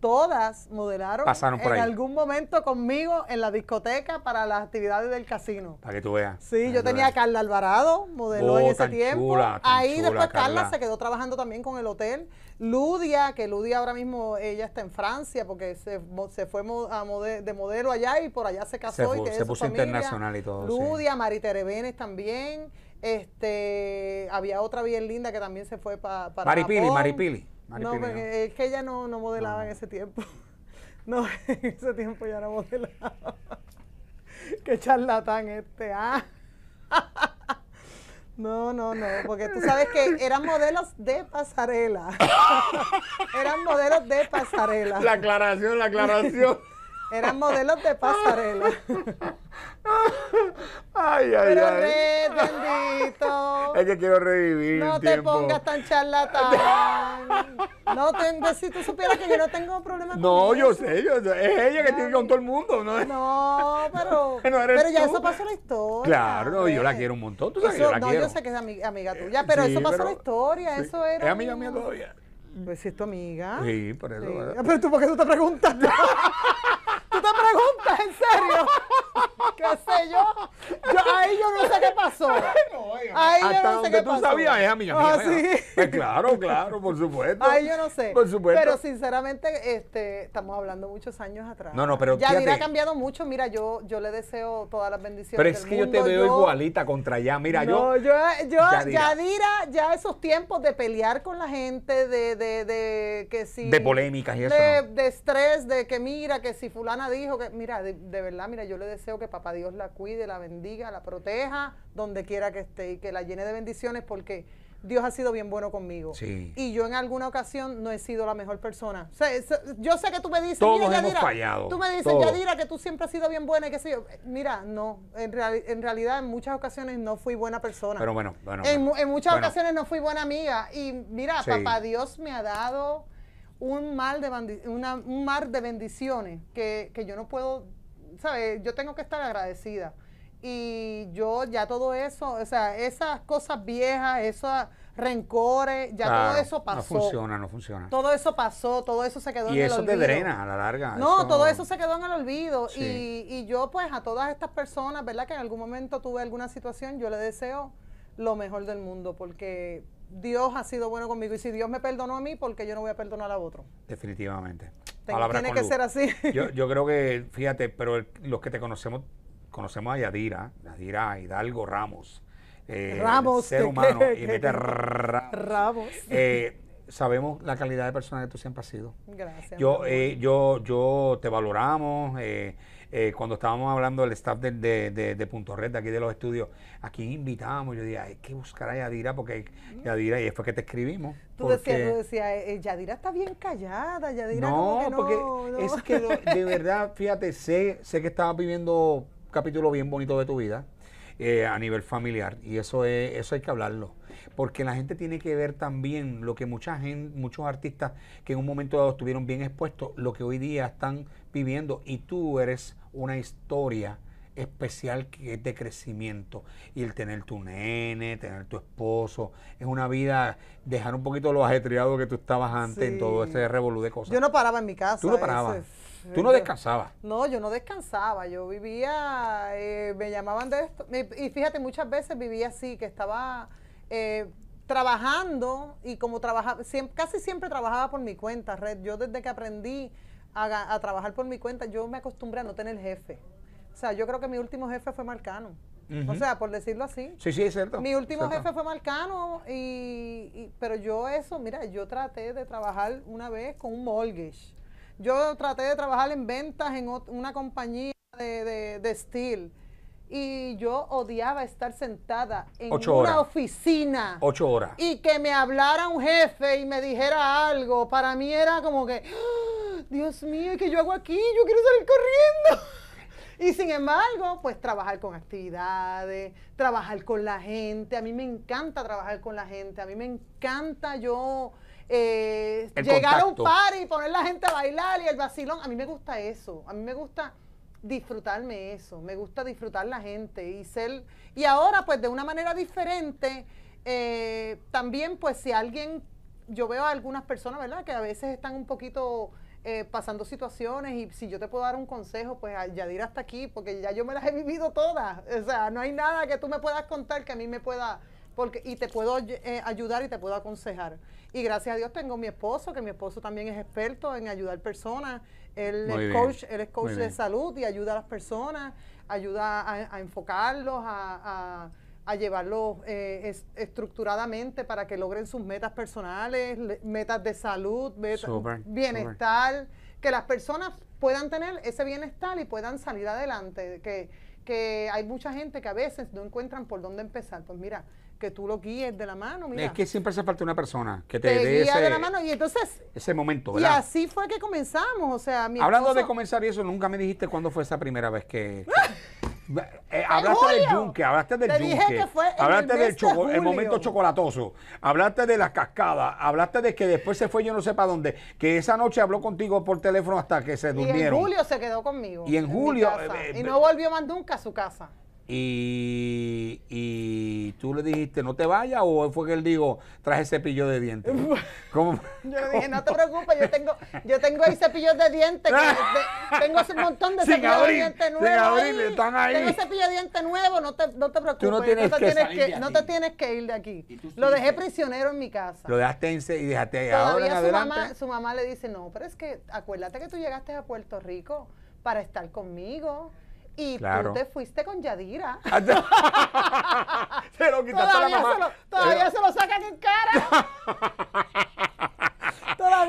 Todas modelaron Pasaron en algún momento conmigo en la discoteca para las actividades del casino. Para que tú veas. Sí, yo tenía a Carla Alvarado, modeló en oh, ese tiempo. ahí después Carla se quedó trabajando también con el hotel. Ludia, que Ludia ahora mismo ella está en Francia porque se, se fue a de modelo allá y por allá se casó y que se puso internacional y todo. Ludia, Maritere Benes también. Este, había otra bien linda que también se fue para Maripili, Maripili, pues, No, es que ella no, modelaba en ese tiempo. No, en ese tiempo ya no modelaba. Qué charlatán este, ah. No, no, no, porque tú sabes que eran modelos de pasarela. eran modelos de pasarela. La aclaración, la aclaración. Eran modelos de pasarela. ay, ay, Pero ay. bendito. Es que quiero revivir. No te pongas tan charlatán. No te, si tú supieras que yo no tengo problema no, con No, yo sé, yo Es ella que tiene con todo el mundo, ¿no? No, pero. pero ya eso pasó la historia. Claro, yo la pues. quiero un montón. Tú no, yo sé que es amiga, eh, tuya, pero eso pasó la historia. Eso era. Es amiga mía todavía. Pues si es tu amiga. Sí, por eso. Pero tú, ¿por qué tú te preguntas? ¿Tú te preguntas en serio? Ahí Hasta yo no sé qué tú sabías es amiga Ah, ¿sí? Pues claro, claro, por supuesto. Ahí yo no sé. Por supuesto. Pero sinceramente, este, estamos hablando muchos años atrás. No, no, pero ya ha cambiado mucho. Mira, yo, yo le deseo todas las bendiciones. Pero es que yo te veo igualita contra ya mira yo, yo, yo Yadira. ya esos tiempos de pelear con la gente, de, de, que si. De polémicas y eso. De, estrés, de que mira, que si Fulana dijo que. Mira, de, de verdad, mira, yo le deseo que papá Dios la cuide, la bendiga, la proteja, donde quiera que esté que la llene de bendiciones porque Dios ha sido bien bueno conmigo. Y yo en alguna ocasión no he sido la mejor persona. yo sé que tú me dices, mira, Yadira, fallado. tú me dices, Yadira, que tú siempre has sido bien buena y qué sé yo. Mira, no, en, en realidad en muchas ocasiones no fui buena persona. Pero bueno, bueno. En, muchas ocasiones no fui buena amiga. Y mira, papá Dios me ha dado un mar de, una, mar de bendiciones que, que yo no puedo, ¿sabes? Yo tengo que estar agradecida y yo ya todo eso, o sea, esas cosas viejas, esos rencores, ya todo eso pasó. No funciona, no funciona. Todo eso pasó, todo eso se quedó en el olvido. Y eso te drena a la larga. No, todo eso se quedó en el olvido. Y, y yo pues a todas estas personas, ¿verdad? Que en algún momento tuve alguna situación, yo le deseo lo mejor del mundo, porque Dios ha sido bueno conmigo. Y si Dios me perdonó a mí, porque yo no voy a perdonar a otro. Definitivamente. tiene que ser así. Yo, yo creo que, fíjate, pero los que te conocemos conocemos a Yadira, Yadira Hidalgo Ramos. Eh, Ramos. Ser humano y mete Ramos. Eh, sabemos la calidad de persona que tú siempre has sido. Gracias. Yo, eh, yo, yo te valoramos. cuando estábamos hablando del staff de, Punto Red, de aquí de los estudios, aquí invitábamos, Yo decía, hay que buscar a Yadira, porque mm. Yadira, y fue que te escribimos. Tú decías, tú Yadira está bien callada, Yadira. No, como que no porque es que de verdad, fíjate, sé, sé que estabas viviendo capítulo bien bonito de tu vida eh, a nivel familiar y eso, es, eso hay que hablarlo. Porque la gente tiene que ver también lo que mucha gente, muchos artistas que en un momento dado estuvieron bien expuestos, lo que hoy día están viviendo y tú eres una historia especial que es de crecimiento. Y el tener tu nene, tener tu esposo, es una vida, dejar un poquito lo ajetreado que tú estabas antes en todo ese revolú de cosas. Yo no paraba en mi casa. Tú no parabas. ¿Tú no descansabas? No, yo no descansaba. Yo vivía, eh, me llamaban de esto. Y fíjate, muchas veces vivía así, que estaba eh, trabajando y como trabajaba, casi siempre trabajaba por mi cuenta, Red. Yo desde que aprendí a, trabajar por mi cuenta, yo me acostumbré a no tener jefe. O sea, yo creo que mi último jefe fue Marcano. O sea, por decirlo así. Sí, sí, es cierto. Mi último jefe fue Marcano, y, pero yo eso, mira, yo traté de trabajar una vez con un mortgage. Yo traté de trabajar en ventas en una compañía de, de, steel y yo odiaba estar sentada en una oficina. Ocho horas. Y que me hablara un jefe y me dijera algo. Para mí era como que, ¡Ah! Dios mío, ¿qué yo hago aquí? Yo quiero salir corriendo. Y sin embargo, pues trabajar con actividades, trabajar con la gente. A mí me encanta trabajar con la gente. A mí me encanta yo eh, llegar a un party y poner la gente a bailar y el vacilón. A mí me gusta eso. A mí me gusta disfrutarme eso. Me gusta disfrutar la gente y ser. Y ahora, pues, de una manera diferente, eh, también, pues, si alguien. Yo veo a algunas personas, ¿verdad?, que a veces están un poquito. Eh, pasando situaciones y si yo te puedo dar un consejo, pues ya yadir hasta aquí, porque ya yo me las he vivido todas. O sea, no hay nada que tú me puedas contar que a mí me pueda porque, y te puedo eh, ayudar y te puedo aconsejar. Y gracias a Dios tengo a mi esposo, que mi esposo también es experto en ayudar personas. Él es coach, él coach de salud y ayuda a las personas, ayuda a, enfocarlos, a, llevarlos eh, estructuradamente para que logren sus metas personales, metas de salud, bienestar, que las personas puedan tener ese bienestar y puedan salir adelante, que, que hay mucha gente que a veces no encuentran por dónde empezar. Pues mira, que tú lo guíes de la mano. Es que siempre hace parte una persona que te, dé de la mano. Y entonces, ese momento. Y así fue que comenzamos. O sea, Hablando de comenzar y eso, nunca me dijiste cuándo fue esa primera vez que. Eh, hablaste del yunque, hablaste del yunque, hablaste del momento chocolatoso, hablaste de las cascadas, hablaste de que después se fue yo no sé para dónde, que esa noche habló contigo por teléfono hasta que se durmieron. Y en julio se quedó conmigo. Y en, julio. Eh, y eh, no volvió más nunca a su casa. Y, tú le dijiste, no te vayas, o fue que él dijo, traje cepillo de dientes. Yo le dije, no te preocupes, yo tengo, yo tengo ahí cepillos de dientes, tengo un montón de cepillos de dientes nuevos. Tengo cepillo de dientes nuevo no te, no te preocupes. Tú no, tienes que tienes que, no te tienes que ir de aquí. Lo dejé prisionero en mi casa. Lo dejaste en, y dejaste Todavía Ahora, su, mamá, su mamá le dice, no, pero es que acuérdate que tú llegaste a Puerto Rico para estar conmigo. Y tú te fuiste con Yadira. Ah, se lo quitaste la mamá. todavía eh. se lo sacan en cara.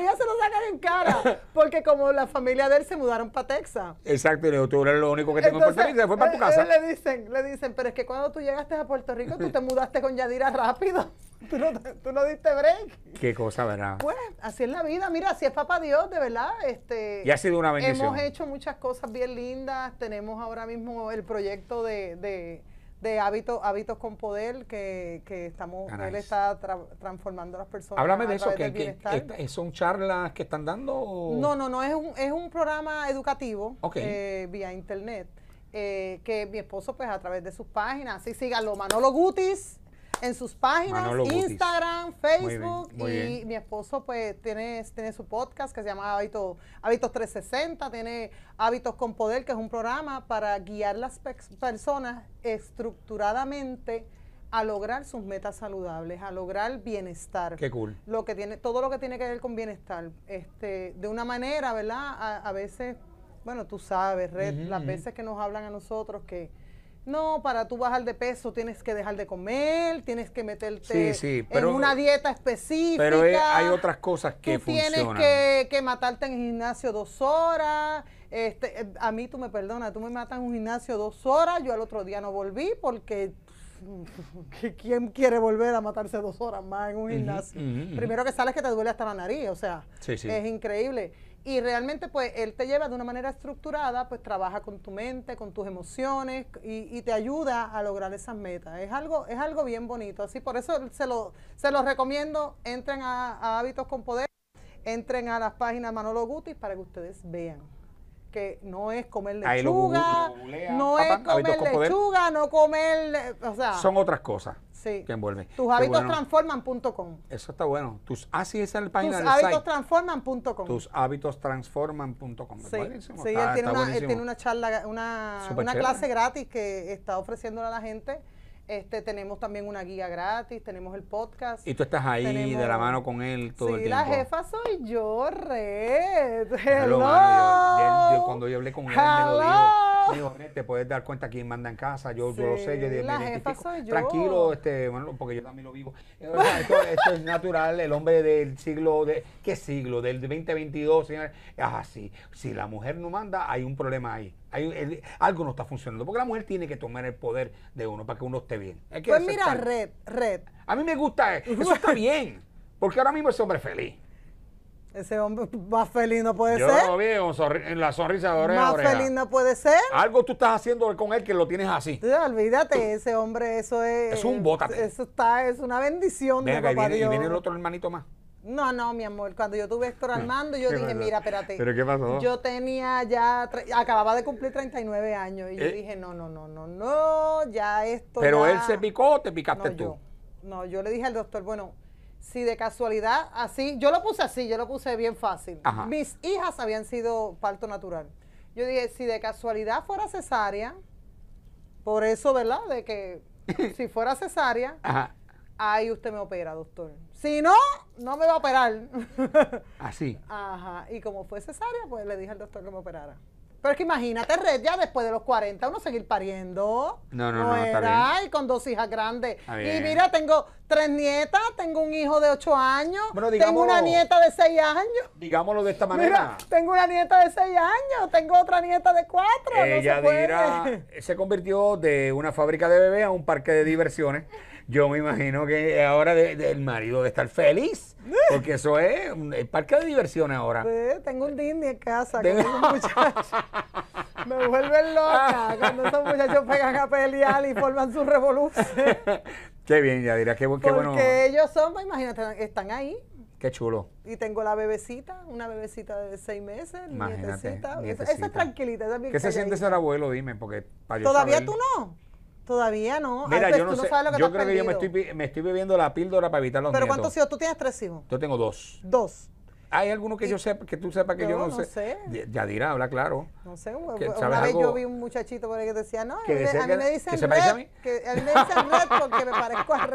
se lo sacan en cara. Porque como la familia de él se mudaron para Texas. Exacto, y le tú eres lo único que tengo en Puerto Rico, fue para tu eh, casa. Eh, le dicen, le dicen, pero es que cuando tú llegaste a Puerto Rico, tú te mudaste con Yadira rápido. Tú no, tú no diste break. Qué cosa, ¿verdad? Pues, así es la vida. Mira, así es papá Dios, de verdad. Este, y ha sido una bendición. Hemos hecho muchas cosas bien lindas. Tenemos ahora mismo el proyecto de, de de hábitos hábitos con poder que, que estamos él está transformando a las personas háblame de eso que, son charlas que están dando no no no es un es un programa educativo eh, vía internet eh, que mi esposo pues a través de sus páginas así síganlo Manolo Gutis en sus páginas, Instagram, Facebook. y mi esposo pues tiene, tiene su podcast que se llama Hábitos, Hábitos 360, tiene Hábitos con Poder, que es un programa para guiar las personas estructuradamente a lograr sus metas saludables, a lograr bienestar. Qué cool. Lo que tiene, todo lo que tiene que ver con bienestar. Este, de una manera, ¿verdad? A, veces, bueno, tú sabes, Red, las veces que nos hablan a nosotros que no, para tú bajar de peso tienes que dejar de comer, tienes que meterte en una dieta específica. Pero hay otras cosas que funcionan. Tienes que, matarte en el gimnasio dos horas. Este, eh, a mí tú me perdonas, tú me matas en un gimnasio dos horas, yo al otro día no volví porque ¿quién quiere volver a matarse dos horas más en un gimnasio? Primero que sales que te duele hasta la nariz, o sea, es increíble y realmente pues él te lleva de una manera estructurada, pues trabaja con tu mente, con tus emociones y, te ayuda a lograr esas metas. Es algo, es algo bien bonito, así por eso se lo, se los recomiendo, entren a, Hábitos con Poder, entren a las páginas Manolo Gutis para que ustedes vean que no es comer lechuga, no es comer lechuga, no comer, o sea, son otras cosas. Tus hábitos transforman.com. Eso está bueno. Tus, ah, es el Tus hábitos transforman.com. Tus hábitos transforman.com. Sí, él, tiene una, charla, una, una clase gratis que está ofreciéndole a la gente este, tenemos también una guía gratis, tenemos el podcast. Y tú estás ahí de la mano con él todo el tiempo. Sí, la jefa soy yo, Red. Hello. cuando yo hablé con él, me lo dijo te puedes dar cuenta quién manda en casa, yo, yo lo sé, yo me identifico. Tranquilo, este, bueno, porque yo también lo vivo. esto, es natural, el hombre del siglo, de, ¿qué siglo? Del 2022, señores. Ah, sí, si la mujer no manda, hay un problema ahí algo no está funcionando. Porque la mujer tiene que tomar el poder de uno para que uno esté bien. pues mira, Red, Red. A mí me gusta, eh, eso está bien. Porque ahora mismo ese hombre es feliz. Ese hombre más feliz no puede ser. Yo lo veo en la sonrisa de oreja. Más feliz no puede ser. Algo tú estás haciendo con él que lo tienes así. olvídate, ese hombre, eso es. Es un bótate. Eso está, es una bendición de papá y viene el otro hermanito más. No, no, mi amor. Cuando yo tuve Héctor Armando, yo dije, mira, espérate. ¿Pero qué pasó? Yo tenía ya, acababa de cumplir 39 años y yo eh. dije, no, no, no, no, no, ya esto. ¿Pero él se picó o te picaste tú? No, yo le dije al doctor, bueno, si de casualidad así, yo lo puse así, yo lo puse bien fácil. Mis hijas habían sido parto natural. Yo dije, si de casualidad fuera cesárea, por eso, ¿verdad? De que si fuera cesárea, ahí usted me opera, doctor. Si no, no me va a operar. Así. Ajá. Y como fue cesárea, pues le dije al doctor que me operara. Pero es que imagínate, Red, ya después de los 40, uno seguir pariendo. No, no, no. Y con dos hijas grandes. Y mira, tengo tres nietas, tengo un hijo de ocho años, bueno, tengo una nieta de seis años. Digámoslo de esta manera. tengo una nieta de seis años, tengo otra nieta de cuatro, Ella no se, se convirtió de una fábrica de bebés a un parque de diversiones yo me imagino que ahora de, el marido de estar feliz, porque eso es el parque de diversión ahora. Sí, tengo un Disney en casa con esos muchachos. Me vuelven loca cuando esos muchachos pegan a pelear y forman su revolución. Qué bien, ya qué, qué bueno. Porque ellos son, pues, imagínate, están ahí, Qué chulo. Y tengo la bebecita, una bebecita de seis meses, Imagínate, nietecita. Esa, es tranquilita, esa es bien ¿Qué se siente ser abuelo? Dime, porque para yo ¿Todavía tú no? Todavía no. Mira, yo no, sabes lo que yo creo que yo me estoy, me estoy bebiendo la píldora para evitar los ¿Pero cuántos hijos? ¿Tú tienes tres hijos? Yo tengo dos. Dos. ¿Hay alguno que yo sepa, que tú sepas que yo, no, no, sé? ya Yadira, habla claro. No sé, una vez yo vi un muchachito por ahí que decía, no, a, mí, me dicen Red, a mí? que a mí me dicen Red porque me parezco a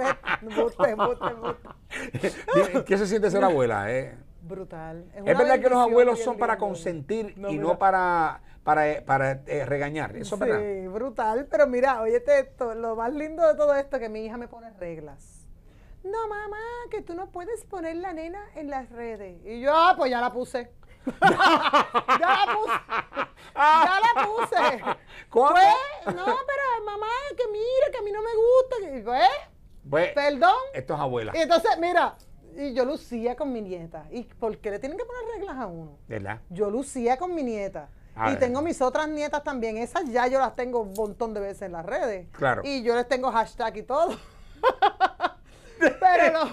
Red. ¿Qué se siente ser abuela, eh? Brutal. ¿Es verdad que los abuelos son para consentir y no para para, eh, para eh, regañar. Eso sí, brutal. Pero mira, oye esto, lo más lindo de todo esto es que mi hija me pone reglas. No, mamá, que tú no puedes poner la nena en las redes. Y yo, ah, pues ya la puse. ya la puse. Ya la puse. ¿Cómo? no, pero mamá, que mira, que a mí no me gusta. Pues, Perdón. Esto es abuela. Y entonces, mira, y yo lucía con mi nieta. ¿Y por qué le tienen que poner reglas a uno? ¿Verdad? Yo lucía con mi nieta y tengo mis otras nietas también. Esas ya yo las tengo un montón de veces en las redes. Claro. Y yo les tengo hashtag y todo. Pero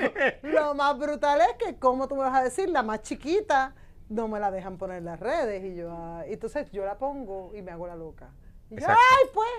lo, más brutal es que, como tú me vas a decir? La más chiquita no me la dejan poner en las redes. Y yo, ah, entonces yo la pongo y me hago la loca. Y yo, ay, pues,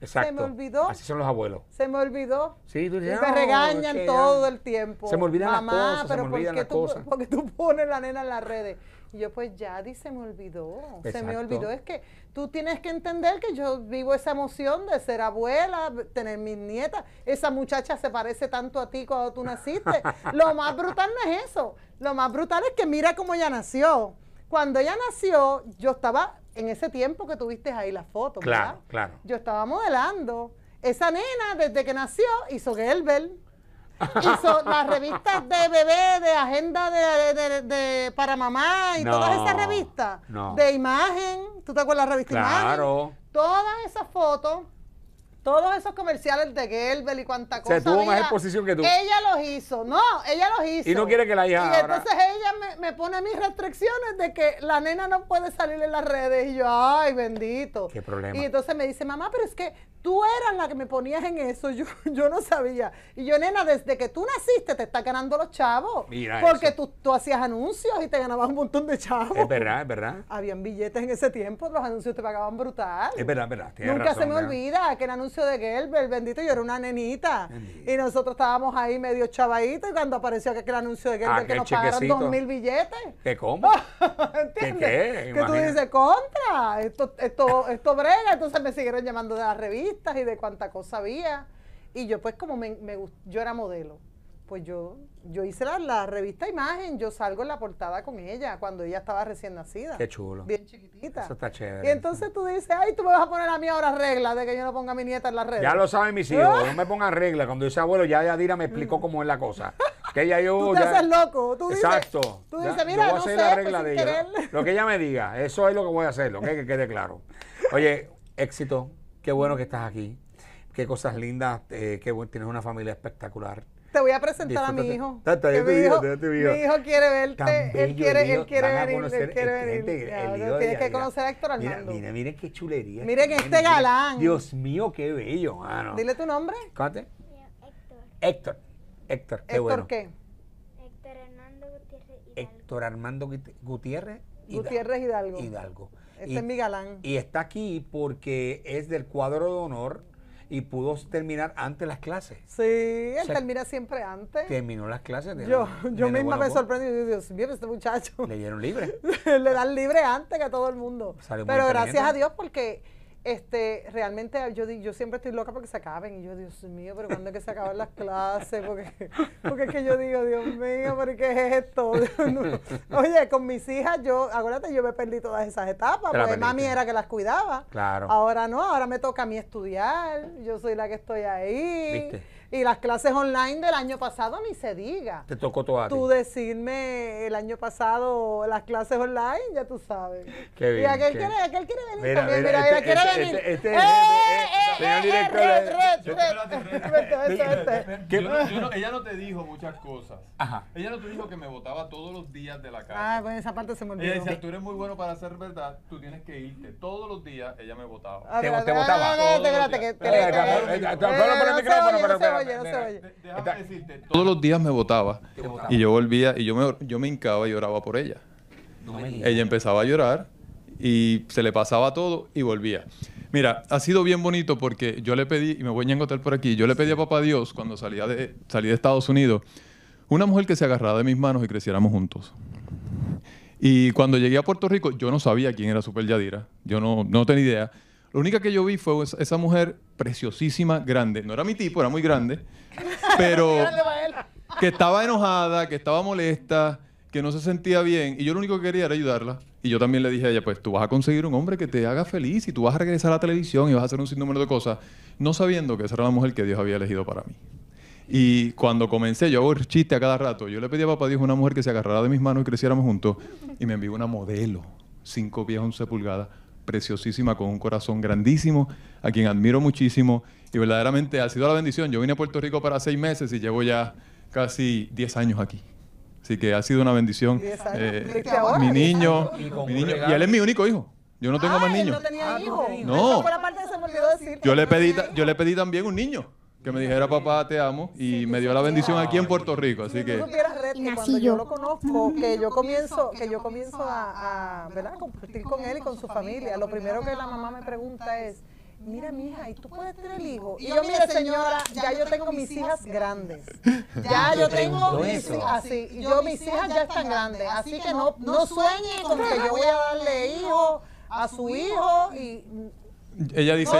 Exacto. Se me olvidó. Así son los abuelos. Se me olvidó. Sí, y regañan todo el tiempo. Se me olvidan Mamá, las cosas, pero se me ¿por qué tú, Porque tú pones la nena en las redes. Y yo, pues ya, se me olvidó. Se me olvidó. Es que tú tienes que entender que yo vivo esa emoción de ser abuela, tener mis nietas. Esa muchacha se parece tanto a ti cuando tú naciste. Lo más brutal no es eso. Lo más brutal es que mira cómo ella nació. Cuando ella nació, yo estaba, en ese tiempo que tuviste ahí las fotos, claro, ¿verdad? Claro, Yo estaba modelando. Esa nena, desde que nació, hizo Gelbel. Hizo las revistas de bebé, de agenda de, para mamá y todas esas revistas. No. De imagen, ¿tú te acuerdas de la revista claro. Todas esas fotos todos esos comerciales de Gelbel y cuánta cosa. Se tuvo más exposición que tú. Ella los hizo, no, ella los hizo. Y no quiere que la hija. Y entonces ella me, me, pone mis restricciones de que la nena no puede salir en las redes. Y yo, ay, bendito. Qué problema. Y entonces me dice, mamá, pero es que Tú eras la que me ponías en eso, yo, yo no sabía. Y yo, nena, desde que tú naciste te estás ganando los chavos. Mira porque tú, hacías anuncios y te ganabas un montón de chavos. Es verdad, es verdad. Habían billetes en ese tiempo, los anuncios te pagaban brutal. Es verdad, es verdad. Nunca se me ¿eh? olvida que el anuncio de Gelber, bendito, yo era una nenita. Y nosotros estábamos ahí medio chavaditos y cuando apareció aquel anuncio de Gelber ah, que nos pagaron dos mil billetes. ¿Qué cómo? ¿Entiendes? ¿Qué, Que tú dices, contra, esto, esto, esto brega, entonces me siguieron llamando de la revista y de cuánta cosa había. Y yo pues como me, me yo era modelo, pues yo, yo hice la, revista Imagen, yo salgo en la portada con ella cuando ella estaba recién nacida. Qué chulo. Bien chiquitita. Eso está chévere. Y entonces tú dices, ay, tú me vas a poner a mí ahora reglas de que yo no ponga a mi nieta en las redes. Ya lo saben mis hijos, no me pongan reglas. Cuando dice abuelo, ya Dira me explicó mm. cómo es la cosa. Que ella yo. Tú loco. Exacto. Tú dices, mira, no de Lo que ella me diga, eso es lo que voy a hacer, lo que quede claro. Oye, éxito Qué bueno que estás aquí. Qué cosas lindas. Eh, qué bueno. Tienes una familia espectacular. Te voy a presentar a mi hijo. Está, está, mi, hijo, mi hijo quiere verte. él quiere, él quiere venir. él quiere venir. el, tienes que conocer a Héctor Armando. Mira, mira, qué chulería. Miren este, este galán. Dios mío, qué bello, mano. Dile tu nombre. Cállate. Héctor. Héctor. Héctor, qué Héctor, ¿qué? Héctor Armando Gutiérrez Hidalgo. Héctor Armando Gutiérrez Gutiérrez Hidalgo. Hidalgo. Este es mi galán. Y está aquí porque es del cuadro de honor y pudo terminar antes las clases. Sí, él termina siempre antes. Terminó las clases. De yo yo misma me sorprendí y Dios mío, este muchacho. Le dieron libre. Le dan libre antes que a todo el mundo. Pero gracias a Dios porque este, realmente yo, yo siempre estoy loca porque se acaben. Y yo, Dios mío, pero ¿cuándo es que se acaban las clases? Porque, porque es que yo digo, Dios mío, ¿por qué es esto? Oye, con mis hijas, yo, acuérdate, yo me perdí todas esas etapas, porque mami era que las cuidaba. Claro. Ahora no, ahora me toca a mí estudiar, yo soy la que estoy ahí. ¿Viste? Y las clases online del año pasado ni se diga. Te tocó todo a Tú decirme el año pasado las clases online, ya tú sabes. Qué bien. Y aquel, Quiere, quiere venir mira, también. Mira, mira, este, venir este, quiere este, venir. Ella no te dijo muchas cosas. Ajá. Ella no te dijo que me votaba todos los días de la casa. Ah, bueno, esa parte se me olvidó. Ella decía, tú eres muy bueno para hacer verdad, tú tienes que irte. Todos los días ella me votaba. ¿Te votaba? Espérate, espérate. Te el micrófono, pero todos los días me votaba. Y yo volvía y yo me, yo me hincaba y lloraba por ella. ella empezaba a llorar y se le pasaba todo y volvía. Mira, ha sido bien bonito porque yo le pedí, y me voy a engotar por aquí, yo le pedí a Papá Dios cuando salía de, salí de Estados Unidos, una mujer que se agarrara de mis manos y creciéramos juntos. Y cuando llegué a Puerto Rico, yo no sabía quién era Super Yadira, yo no, no tenía idea. Lo único que yo vi fue esa mujer preciosísima, grande. No era mi tipo, era muy grande. Pero que estaba enojada, que estaba molesta, que no se sentía bien. Y yo lo único que quería era ayudarla. Y yo también le dije a ella, pues tú vas a conseguir un hombre que te haga feliz y tú vas a regresar a la televisión y vas a hacer un sinnúmero de cosas, no sabiendo que esa era la mujer que Dios había elegido para mí. Y cuando comencé, yo hago chiste a cada rato. Yo le pedí a papá Dios una mujer que se agarrara de mis manos y creciéramos juntos. Y me envió una modelo, 5 pies, 11 pulgadas preciosísima, con un corazón grandísimo, a quien admiro muchísimo y verdaderamente ha sido la bendición. Yo vine a Puerto Rico para seis meses y llevo ya casi diez años aquí. Así que ha sido una bendición. Eh, este mi niño, mi niño, y él es mi único hijo. Yo no tengo ah, más niños. Ah, no Yo le pedí, yo le pedí también un niño que me dijera papá te amo y me dio la bendición aquí en Puerto Rico, así que cuando yo lo conozco, que yo comienzo, que yo comienzo a, compartir con él y con su familia, lo primero que la mamá me pregunta es, mira mi ¿y tú puedes tener el hijo? Y yo, mira señora, ya yo tengo mis hijas grandes. Ya yo tengo mis hijas, así, yo mis hijas ya están grandes, así que no, no sueñe con que yo voy a darle hijo a su hijo y ella dice.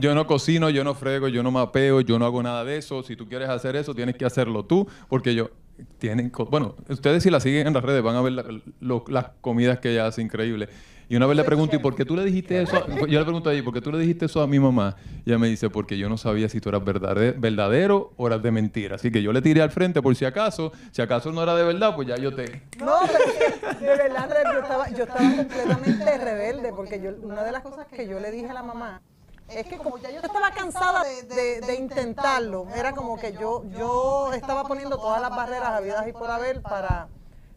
Yo no cocino, yo no frego, yo no mapeo, yo no hago nada de eso. Si tú quieres hacer eso, tienes que hacerlo tú, porque yo. Tienen, bueno, ustedes si la siguen en las redes van a ver las comidas que ella hace increíble. Y una vez le pregunto, ¿y por qué tú le dijiste eso? Yo le pregunto a ella, ¿por qué tú le dijiste eso a mi mamá? Y ella me dice, porque yo no sabía si tú eras verdadero o eras de mentira. Así que yo le tiré al frente por si acaso. Si acaso no era de verdad, pues ya yo te... No, de verdad, yo estaba, completamente rebelde, porque una de las cosas que yo le dije a la mamá es que como ya yo estaba cansada de, intentarlo, era como que yo, yo estaba poniendo todas las barreras habidas y por haber para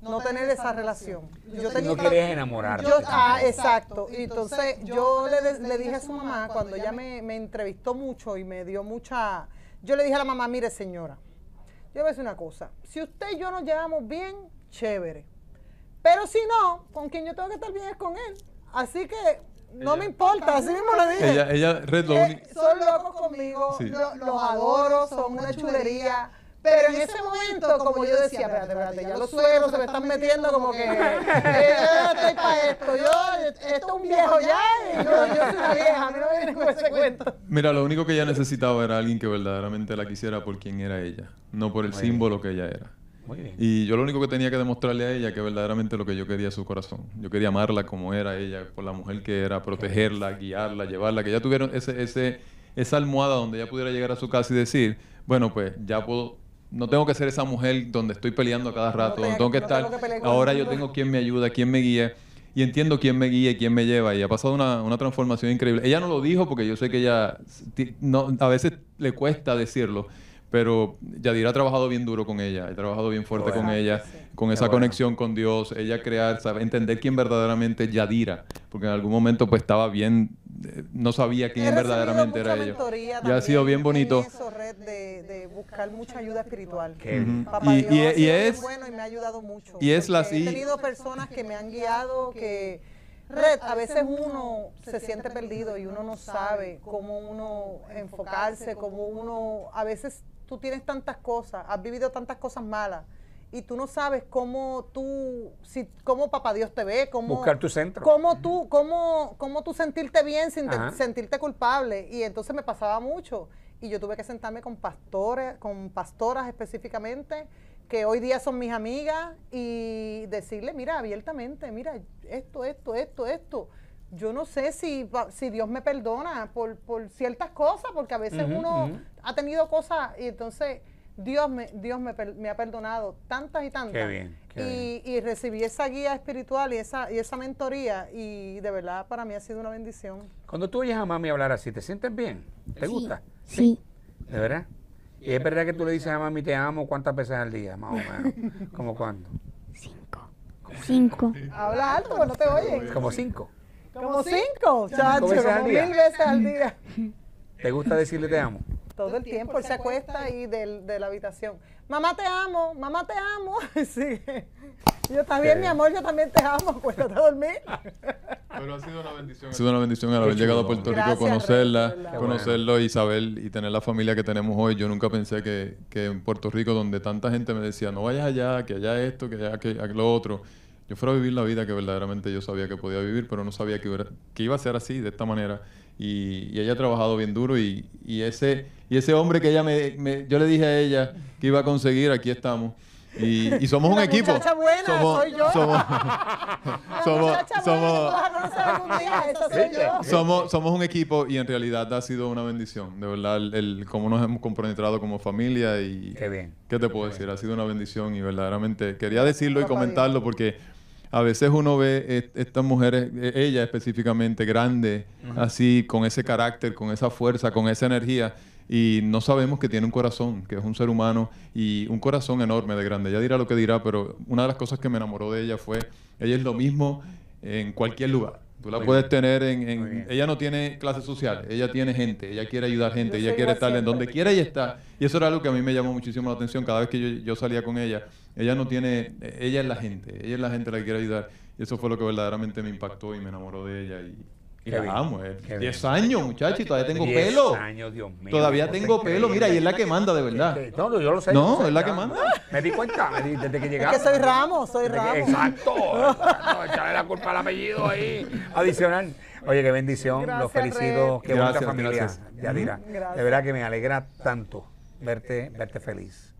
no, tener esa relación. Yo no querías enamorarte. ah, exacto. entonces yo le, dije a su mamá, cuando ella me, entrevistó mucho y me dio mucha... Yo le dije a la mamá, mire señora, yo voy a decir una cosa, si usted y yo nos llevamos bien, chévere. Pero si no, con quien yo tengo que estar bien es con él. Así que no me importa, así mismo le dije. Ella, ella, Red eh, Son locos conmigo, lo, los adoro, son una chulería pero en ese momento, como yo decía, espérate, espérate, ya los suegros se me están metiendo como que eh, estoy para esto, yo, esto un viejo ya, yo, soy una vieja, a mí no me viene con ese cuento. Mira, lo único que ella necesitaba era alguien que verdaderamente la quisiera por quien era ella, no por el símbolo que ella era. Muy bien. Y yo lo único que tenía que demostrarle a ella que verdaderamente lo que yo quería es su corazón. Yo quería amarla como era ella, por la mujer que era, protegerla, guiarla, llevarla, que ya tuvieron ese, ese, esa almohada donde ella pudiera llegar a su casa y decir, bueno, pues ya puedo no tengo que ser esa mujer donde estoy peleando a cada rato, no tengo, que estar, ahora yo tengo quien me ayuda, quien me guía, y entiendo quién me guía y quién me lleva, y ha pasado una, una, transformación increíble. Ella no lo dijo porque yo sé que ella no, a veces le cuesta decirlo, pero Yadira ha trabajado bien duro con ella, he trabajado bien fuerte con ella, con esa conexión con Dios, ella crear, entender quién verdaderamente es Yadira, porque en algún momento pues estaba bien, eh, no sabía quién verdaderamente era ella. Y ha sido bien bonito. Eso, red de, buscar mucha ayuda espiritual. y, es bueno y me ha ayudado mucho. Y es las he tenido personas que me han guiado, que Red, a veces uno se siente perdido y uno no sabe cómo uno enfocarse, cómo uno a veces tú tienes tantas cosas, has vivido tantas cosas malas y tú no sabes cómo tú, si, cómo papá Dios te ve, cómo... Buscar tu centro. Cómo tú, cómo, cómo tú sentirte bien sin sentirte culpable. Y entonces me pasaba mucho. Y yo tuve que sentarme con pastores, con pastoras específicamente, que hoy día son mis amigas, y decirle, mira, abiertamente, mira, esto, esto, esto, esto yo no sé si, si Dios me perdona por, por ciertas cosas, porque a veces uno ha tenido cosas y entonces Dios me, Dios me, ha perdonado tantas y tantas. Qué bien, y, y, recibí esa guía espiritual y esa, y esa mentoría y de verdad para mí ha sido una bendición. Cuando tú oyes a mami hablar así, ¿te sientes bien? ¿Te gusta? Sí. ¿De verdad? ¿Y es verdad que tú le dices a mami te amo cuántas veces al día, más o menos? ¿Cómo cuánto? Cinco. cinco. Habla alto, pues, no te oyes Como cinco. Como cinco, chacho, como mil veces al día. ¿Te gusta decirle te amo? Todo el tiempo, se acuesta y de, la habitación. Mamá te amo, mamá te amo. Sí. Yo también, mi amor, yo también te amo. Acuéstate a dormir. Pero ha sido una bendición. Ha sido una bendición al haber llegado a Puerto Rico, conocerla, conocerlo y saber y tener la familia que tenemos hoy. Yo nunca pensé que, que en Puerto Rico, donde tanta gente me decía, no vayas allá, que allá esto, que allá que, lo otro yo fuera a vivir la vida que verdaderamente yo sabía que podía vivir, pero no sabía que, que iba a ser así, de esta manera. Y, ella ha trabajado bien duro y, ese, y ese hombre que ella me, Yo le dije a ella que iba a conseguir, aquí estamos. Y, somos un equipo. Buena, somos, soy yo. Somos, somos, somos, somos, somos, un equipo y en realidad ha sido una bendición. De verdad, el, cómo nos hemos comprometido como familia y... Qué bien. ¿Qué te puedo decir? Ha sido una bendición y verdaderamente quería decirlo y comentarlo porque a veces uno ve e, estas mujeres, e, ella específicamente, grande, así, con ese carácter, con esa fuerza, con esa energía, y no sabemos que tiene un corazón, que es un ser humano y un corazón enorme de grande. Ella dirá lo que dirá, pero una de las cosas que me enamoró de ella fue, ella es lo mismo en cualquier lugar. Tú la puedes tener en... ella no tiene clase social, ella tiene gente, ella quiere ayudar gente, ella quiere estar en donde quiera y está. Y eso era algo que a mí me llamó muchísimo la atención cada vez que yo salía con ella. Ella no tiene, ella es la gente, ella es la gente la que quiere ayudar. Y eso fue lo que verdaderamente me impactó y me enamoró de ella. Y, y la 10 eh. años, muchachos, y todavía tengo pelo pelo. años, Dios mío. Todavía tengo pelo, mira, y es la que manda, de verdad. No, yo lo sé. No, es la que manda. Me di cuenta, me desde que llegamos. que soy Ramos, soy Ramos. Exacto. No, la culpa al apellido ahí. Adicional. Oye, qué bendición. Los felicito. Qué bonita familia. Yadira. De verdad que me alegra tanto verte, verte feliz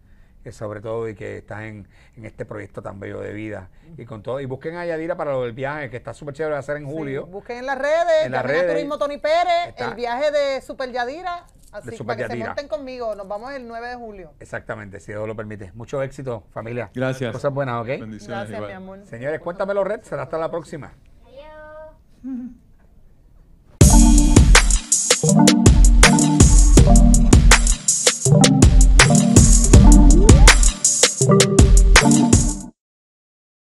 sobre todo y que estás en, este proyecto tan bello de vida y con todo y busquen a Yadira para lo del viaje que está súper chévere va a ser en julio busquen en las redes en las redes turismo Tony Pérez el viaje de Super Yadira así para que se monten conmigo nos vamos el 9 de julio exactamente si Dios lo permite mucho éxito familia gracias cosas buenas ok Bendiciones, gracias mi amor señores cuéntame los red será hasta la próxima adiós Thank